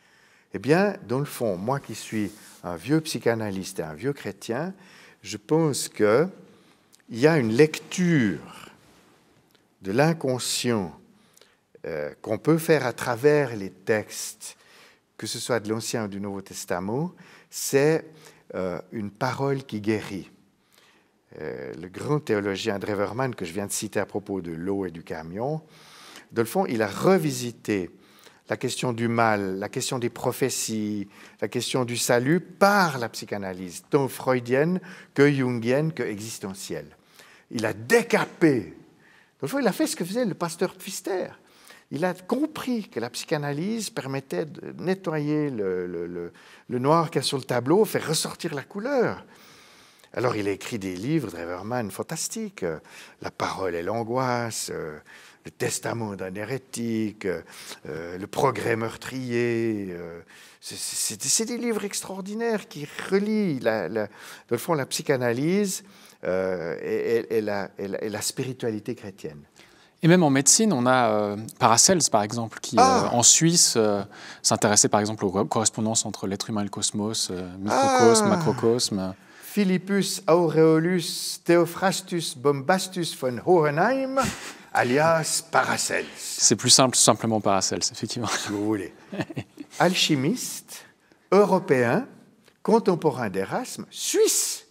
Eh bien, dans le fond, moi qui suis un vieux psychanalyste et un vieux chrétien, je pense qu'il y a une lecture de l'inconscient euh, qu'on peut faire à travers les textes que ce soit de l'Ancien ou du Nouveau Testament, c'est euh, une parole qui guérit. Euh, le grand théologien Driverman que je viens de citer à propos de l'eau et du camion, de le fond, il a revisité la question du mal, la question des prophéties, la question du salut par la psychanalyse, tant freudienne que jungienne que existentielle. Il a décapé. Dans le fond, il a fait ce que faisait le pasteur Pfister. Il a compris que la psychanalyse permettait de nettoyer le, noir qu'il y a sur le tableau, faire ressortir la couleur. Alors il a écrit des livres, Dreverman, fantastiques. La parole et l'angoisse, euh, le testament d'un hérétique, euh, le progrès meurtrier. Euh, c'est des livres extraordinaires qui relient, dans le fond, la psychanalyse et la spiritualité chrétienne. Et même en médecine, on a euh, Paracels, par exemple, qui ah. euh, en Suisse euh, s'intéressait par exemple aux correspondances entre l'être humain et le cosmos, microcosme, ah. macrocosme. Philippus Aureolus Theophrastus Bombastus von Hohenheim, alias Paracels. C'est plus simple, simplement Paracels, effectivement. Si vous voulez. Alchimiste, européen, contemporain d'Erasme, suisse.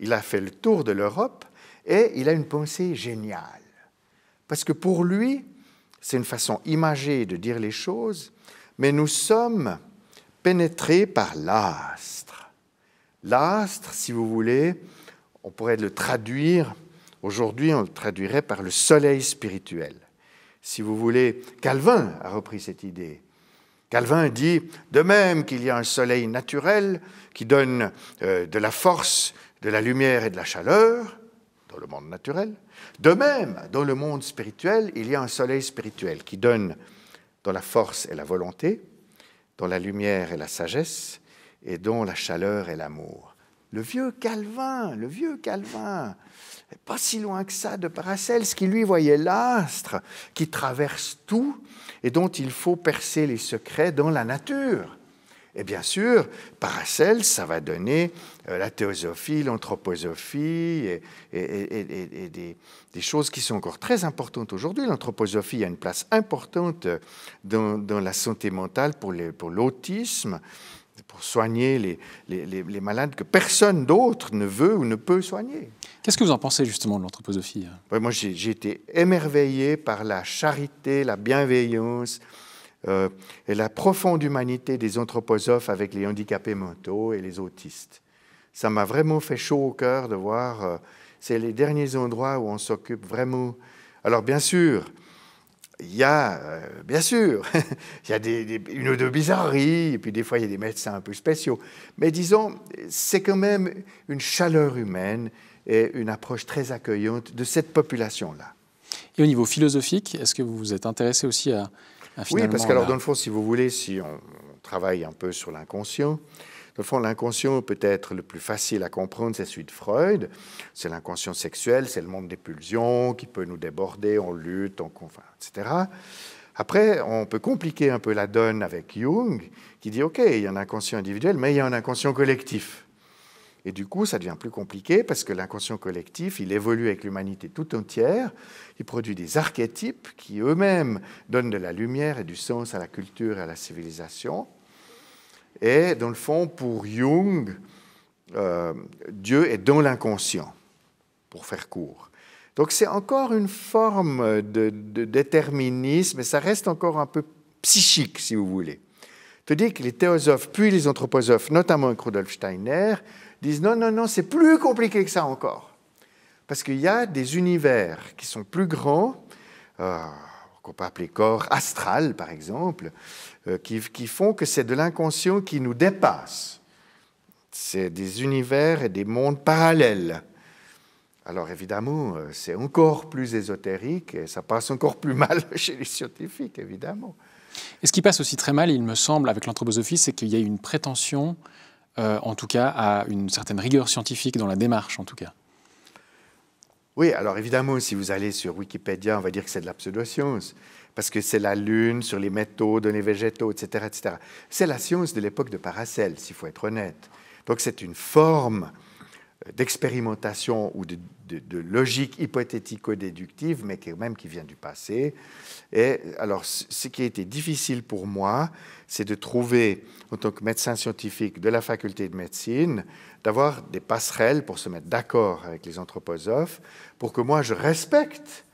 Il a fait le tour de l'Europe et il a une pensée géniale. Parce que pour lui, c'est une façon imagée de dire les choses, mais nous sommes pénétrés par l'astre. L'astre, si vous voulez, on pourrait le traduire, aujourd'hui on le traduirait par le soleil spirituel. Si vous voulez, Calvin a repris cette idée. Calvin dit, de même qu'il y a un soleil naturel qui donne euh, de la force, de la lumière et de la chaleur, le monde naturel. De même, dans le monde spirituel, il y a un soleil spirituel qui donne dans la force et la volonté, dans la lumière et la sagesse, et dont la chaleur et l'amour. Le vieux Calvin, le vieux Calvin, pas si loin que ça de Paracelse, qui lui voyait l'astre qui traverse tout et dont il faut percer les secrets dans la nature. Et bien sûr, Paracelse, ça va donner euh, la théosophie, l'anthroposophie, et, des, choses qui sont encore très importantes aujourd'hui. L'anthroposophie a une place importante dans, la santé mentale pour l'autisme, pour, soigner les, malades que personne d'autre ne veut ou ne peut soigner. Qu'est-ce que vous en pensez justement de l'anthroposophie hein Moi, j'ai été émerveillé par la charité, la bienveillance, euh, et la profonde humanité des anthroposophes avec les handicapés mentaux et les autistes ça m'a vraiment fait chaud au cœur de voir. Euh, c'est les derniers endroits où on s'occupe vraiment. Alors bien sûr, il y a, euh, bien sûr, il y a une ou deux bizarreries, et puis des fois il y a des médecins un peu spéciaux. Mais disons, c'est quand même une chaleur humaine et une approche très accueillante de cette population-là. Et au niveau philosophique, est-ce que vous vous êtes intéressé aussi à, Oui, parce qu'alors, dans le fond, si vous voulez, si on travaille un peu sur l'inconscient, dans fond, l'inconscient peut-être le plus facile à comprendre, c'est celui de Freud. C'est l'inconscient sexuel, c'est le monde des pulsions qui peut nous déborder, on lutte, on convainc, etc. Après, on peut compliquer un peu la donne avec Jung, qui dit, OK, il y a un inconscient individuel, mais il y a un inconscient collectif. Et du coup, ça devient plus compliqué parce que l'inconscient collectif, il évolue avec l'humanité tout entière, il produit des archétypes qui eux-mêmes donnent de la lumière et du sens à la culture et à la civilisation. Et dans le fond, pour Jung, euh, Dieu est dans l'inconscient, pour faire court. Donc c'est encore une forme de, déterminisme, mais ça reste encore un peu psychique, si vous voulez. C'est-à-dire que les théosophes, puis les anthroposophes, notamment Rudolf Steiner, disent non, non, non, c'est plus compliqué que ça encore. Parce qu'il y a des univers qui sont plus grands. Euh, qu'on peut appeler corps astral, par exemple, euh, qui, font que c'est de l'inconscient qui nous dépasse. C'est des univers et des mondes parallèles. Alors évidemment, euh, c'est encore plus ésotérique et ça passe encore plus mal chez les scientifiques, évidemment. Et ce qui passe aussi très mal, il me semble, avec l'anthroposophie, c'est qu'il y a une prétention, euh, en tout cas, à une certaine rigueur scientifique dans la démarche, en tout cas. Oui, alors évidemment, si vous allez sur Wikipédia, on va dire que c'est de la pseudoscience, parce que c'est la lune sur les métaux, dans les végétaux, etc. etc. C'est la science de l'époque de Paracel, s'il faut être honnête. Donc c'est une forme euh, d'expérimentation ou de, logique hypothético-déductive, mais qui même qui vient du passé. Et alors, ce qui a été difficile pour moi, c'est de trouver, en tant que médecin scientifique de la faculté de médecine, d'avoir des passerelles pour se mettre d'accord avec les anthroposophes, pour que moi je respecte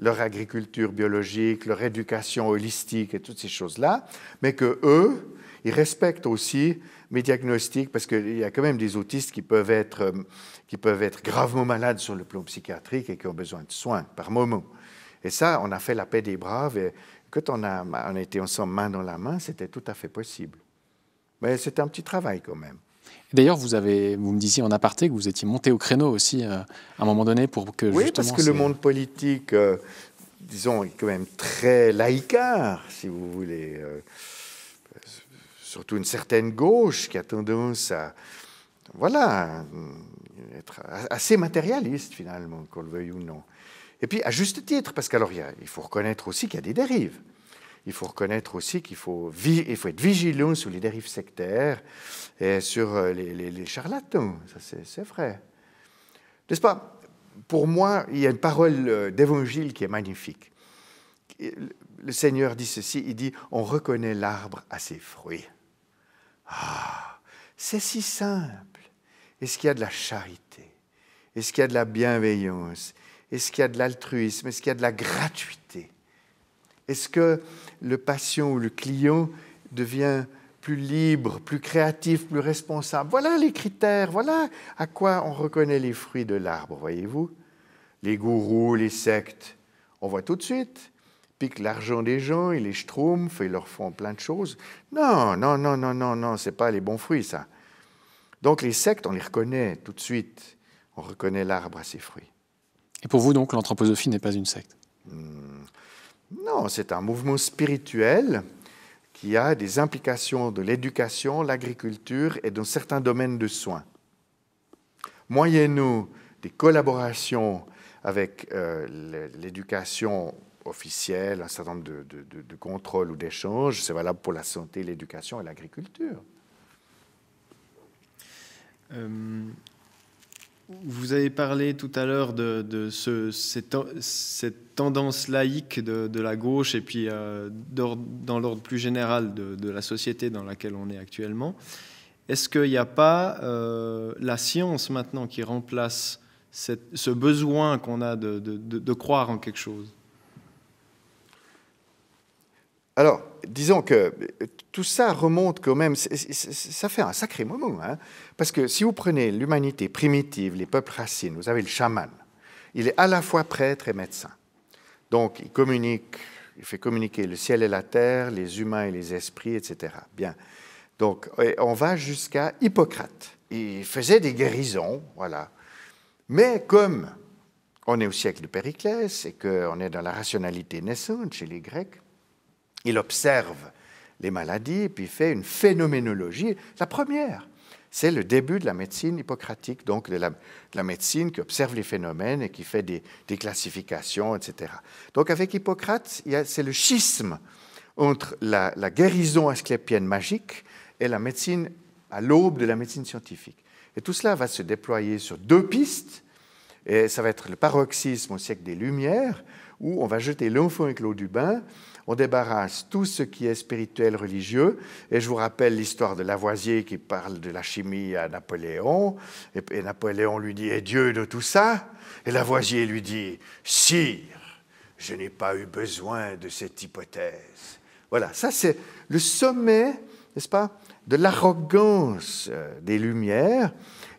leur agriculture biologique, leur éducation holistique et toutes ces choses-là, mais que eux, ils respectent aussi mes diagnostics, parce qu'il y a quand même des autistes euh, qui peuvent, être, gravement malades sur le plan psychiatrique et qui ont besoin de soins par moment. Et ça, on a fait la paix des braves, et quand on a, on a été ensemble main dans la main, c'était tout à fait possible. Mais c'était un petit travail quand même. D'ailleurs, vous, vous me disiez en aparté que vous étiez monté au créneau aussi euh, à un moment donné pour que... Oui, parce que le monde politique, euh, disons, est quand même très laïcard, si vous voulez. Euh, surtout une certaine gauche qui a tendance à... Voilà, être assez matérialiste finalement, qu'on le veuille ou non. Et puis, à juste titre, parce qu'alors, il faut reconnaître aussi qu'il y a des dérives il faut reconnaître aussi qu'il faut, il faut être vigilant sur les dérives sectaires et sur euh, les, les charlatans. Ça, c'est vrai. N'est-ce pas Pour moi, il y a une parole euh, d'évangile qui est magnifique. Le Seigneur dit ceci, il dit, on reconnaît l'arbre à ses fruits. Ah, c'est si simple. Est-ce qu'il y a de la charité Est-ce qu'il y a de la bienveillance Est-ce qu'il y a de l'altruisme Est-ce qu'il y a de la gratuité est-ce que le patient ou le client devient plus libre, plus créatif, plus responsable Voilà les critères, voilà à quoi on reconnaît les fruits de l'arbre, voyez-vous Les gourous, les sectes, on voit tout de suite piquent l'argent des gens, ils les schtroumpfent, ils leur font plein de choses. Non, non, non, non, non, non, c'est pas les bons fruits, ça. Donc les sectes, on les reconnaît tout de suite. On reconnaît l'arbre à ses fruits. Et pour vous, donc, l'anthroposophie n'est pas une secte hmm. Non, c'est un mouvement spirituel qui a des implications de l'éducation, l'agriculture et dans certains domaines de soins. Moyennant des collaborations avec euh, l'éducation officielle, un certain nombre de, contrôles ou d'échanges, c'est valable pour la santé, l'éducation et l'agriculture. Euh, vous avez parlé tout à l'heure de, cette, tendance laïque de, la gauche et puis euh, dans l'ordre plus général de, la société dans laquelle on est actuellement. Est-ce qu'il n'y a pas euh, la science maintenant qui remplace ce besoin qu'on a de, croire en quelque chose alors, disons que euh, tout ça remonte quand même, ça fait un sacré moment, hein. parce que si vous prenez l'humanité primitive, les peuples racines, vous avez le chaman. Il est à la fois prêtre et médecin. Donc, il communique, il fait communiquer le ciel et la terre, les humains et les esprits, etc. Bien. Donc, on va jusqu'à Hippocrate. Il faisait des guérisons, voilà. Mais comme on est au siècle de Périclès et qu'on est dans la rationalité naissante chez les Grecs, il observe les maladies et puis fait une phénoménologie. La première, c'est le début de la médecine hippocratique, donc de la, médecine qui observe les phénomènes et qui fait des, classifications, etc. Donc avec Hippocrate, c'est le schisme entre la, guérison asclépienne magique et la médecine à l'aube de la médecine scientifique. Et tout cela va se déployer sur deux pistes, et ça va être le paroxysme au siècle des Lumières, où on va jeter l'enfant l'eau du bain on débarrasse tout ce qui est spirituel religieux. Et je vous rappelle l'histoire de Lavoisier qui parle de la chimie à Napoléon. Et, Napoléon lui dit, et Dieu de tout ça Et Lavoisier lui dit, sire, je n'ai pas eu besoin de cette hypothèse. Voilà, ça c'est le sommet, n'est-ce pas, de l'arrogance euh, des Lumières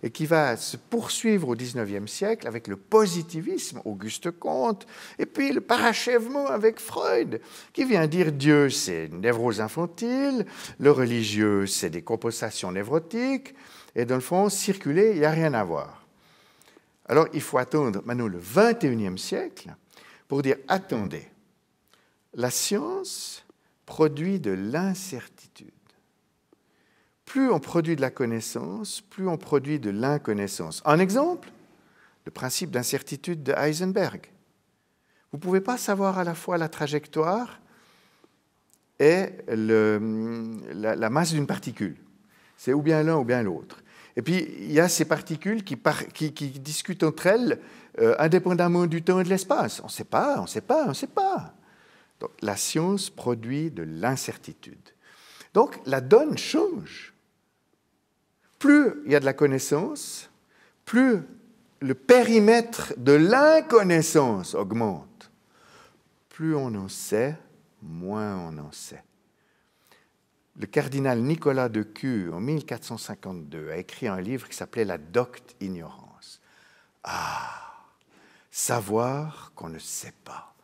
et qui va se poursuivre au XIXe siècle avec le positivisme, Auguste Comte, et puis le parachèvement avec Freud, qui vient dire Dieu c'est une névrose infantile, le religieux c'est des compensations névrotiques, et dans le fond, circuler, il n'y a rien à voir. Alors il faut attendre maintenant le XXIe siècle pour dire attendez, la science produit de l'incertitude plus on produit de la connaissance, plus on produit de l'inconnaissance. Un exemple, le principe d'incertitude de Heisenberg. Vous ne pouvez pas savoir à la fois la trajectoire et la, masse d'une particule. C'est ou bien l'un ou bien l'autre. Et puis, il y a ces particules qui, qui, discutent entre elles euh, indépendamment du temps et de l'espace. On ne sait pas, on ne sait pas, on ne sait pas. Donc, la science produit de l'incertitude. Donc, la donne change. Plus il y a de la connaissance, plus le périmètre de l'inconnaissance augmente. Plus on en sait, moins on en sait. Le cardinal Nicolas de Cue, en 1452, a écrit un livre qui s'appelait La docte ignorance. Ah, savoir qu'on ne sait pas.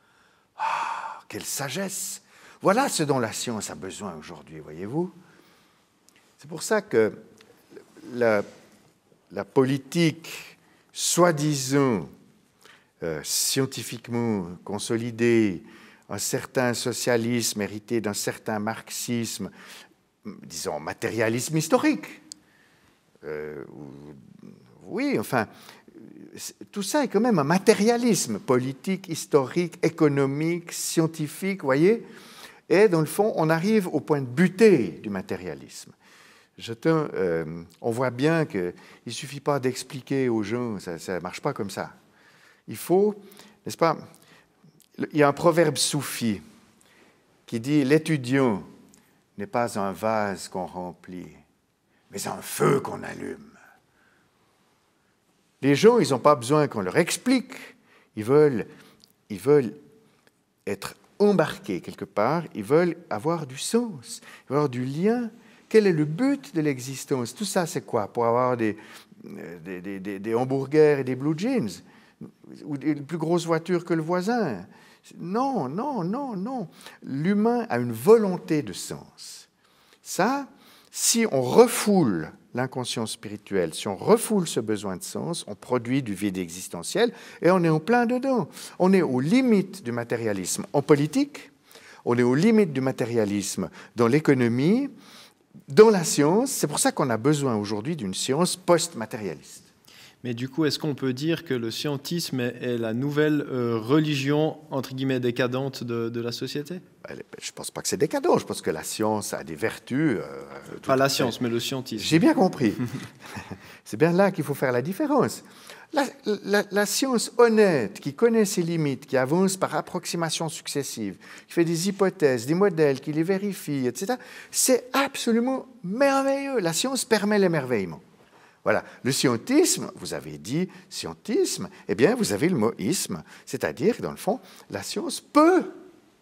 Ah, quelle sagesse. Voilà ce dont la science a besoin aujourd'hui, voyez-vous. C'est pour ça que la, politique soi-disant euh, scientifiquement consolidée, un certain socialisme hérité d'un certain marxisme, disons matérialisme historique. Euh, oui, enfin, tout ça est quand même un matérialisme politique, historique, économique, scientifique, voyez. Et dans le fond, on arrive au point de butée du matérialisme. Euh, on voit bien qu'il ne suffit pas d'expliquer aux gens, ça ne marche pas comme ça. Il faut, n'est-ce pas, il y a un proverbe soufi qui dit l'étudiant n'est pas un vase qu'on remplit, mais un feu qu'on allume. Les gens, ils n'ont pas besoin qu'on leur explique. Ils veulent, ils veulent être embarqués quelque part. Ils veulent avoir du sens, avoir du lien quel est le but de l'existence Tout ça, c'est quoi Pour avoir des, des, hamburgers et des blue jeans Ou une plus grosse voiture que le voisin Non, non, non, non. L'humain a une volonté de sens. Ça, si on refoule l'inconscient spirituel, si on refoule ce besoin de sens, on produit du vide existentiel et on est en plein dedans. On est aux limites du matérialisme en politique, on est aux limites du matérialisme dans l'économie, dans la science, c'est pour ça qu'on a besoin aujourd'hui d'une science post-matérialiste. Mais du coup, est-ce qu'on peut dire que le scientisme est, la nouvelle euh, religion, entre guillemets, décadente de, de la société ben, Je ne pense pas que c'est décadent. Je pense que la science a des vertus. Euh, pas la science, mais le scientisme. J'ai bien compris. c'est bien là qu'il faut faire la différence. La, la, science honnête, qui connaît ses limites, qui avance par approximations successives, qui fait des hypothèses, des modèles, qui les vérifie, etc., c'est absolument merveilleux. La science permet l'émerveillement. Voilà. Le scientisme, vous avez dit scientisme, eh bien, vous avez le moïsme, c'est-à-dire, dans le fond, la science peut,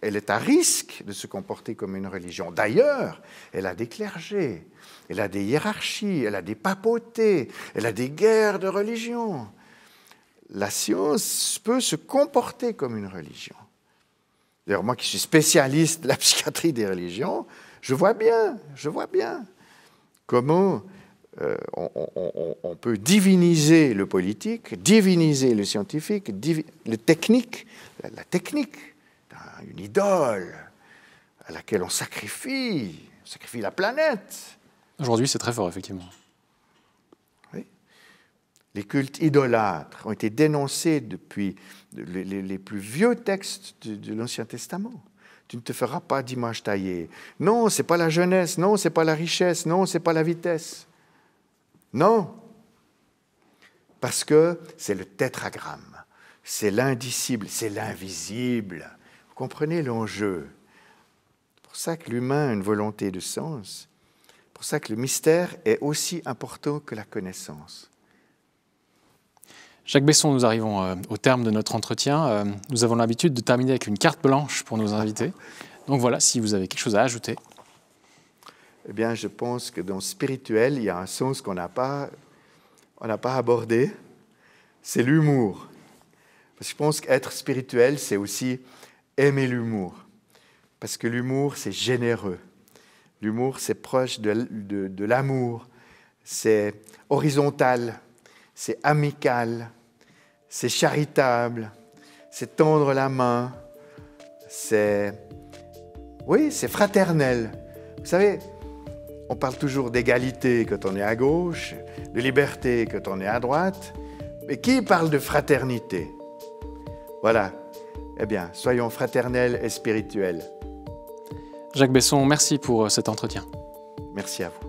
elle est à risque de se comporter comme une religion. D'ailleurs, elle a des clergés, elle a des hiérarchies, elle a des papautés, elle a des guerres de religion. La science peut se comporter comme une religion. D'ailleurs, moi qui suis spécialiste de la psychiatrie des religions, je vois bien, je vois bien comment euh, on, peut diviniser le politique, diviniser le scientifique, le technique, la, technique, une idole à laquelle on sacrifie, on sacrifie la planète. Aujourd'hui, c'est très fort, effectivement. Les cultes idolâtres ont été dénoncés depuis les, plus vieux textes de, l'Ancien Testament. Tu ne te feras pas d'image taillée. Non, c'est pas la jeunesse. Non, c'est pas la richesse. Non, c'est pas la vitesse. Non, parce que c'est le tétragramme, c'est l'indicible, c'est l'invisible. Vous comprenez l'enjeu. C'est pour ça que l'humain a une volonté de sens. C'est pour ça que le mystère est aussi important que la connaissance. Jacques Besson, nous arrivons euh, au terme de notre entretien. Euh, nous avons l'habitude de terminer avec une carte blanche pour nos invités. Donc voilà, si vous avez quelque chose à ajouter eh bien, je pense que dans spirituel, il y a un sens qu'on n'a pas, on n'a pas abordé, c'est l'humour. je pense qu'être spirituel, c'est aussi aimer l'humour. Parce que l'humour, c'est généreux. L'humour, c'est proche de, de l'amour. C'est horizontal, c'est amical, c'est charitable, c'est tendre la main, c'est... Oui, c'est fraternel. Vous savez, on parle toujours d'égalité quand on est à gauche, de liberté quand on est à droite, mais qui parle de fraternité Voilà. Eh bien, soyons fraternels et spirituels. Jacques Besson, merci pour euh, cet entretien. Merci à vous.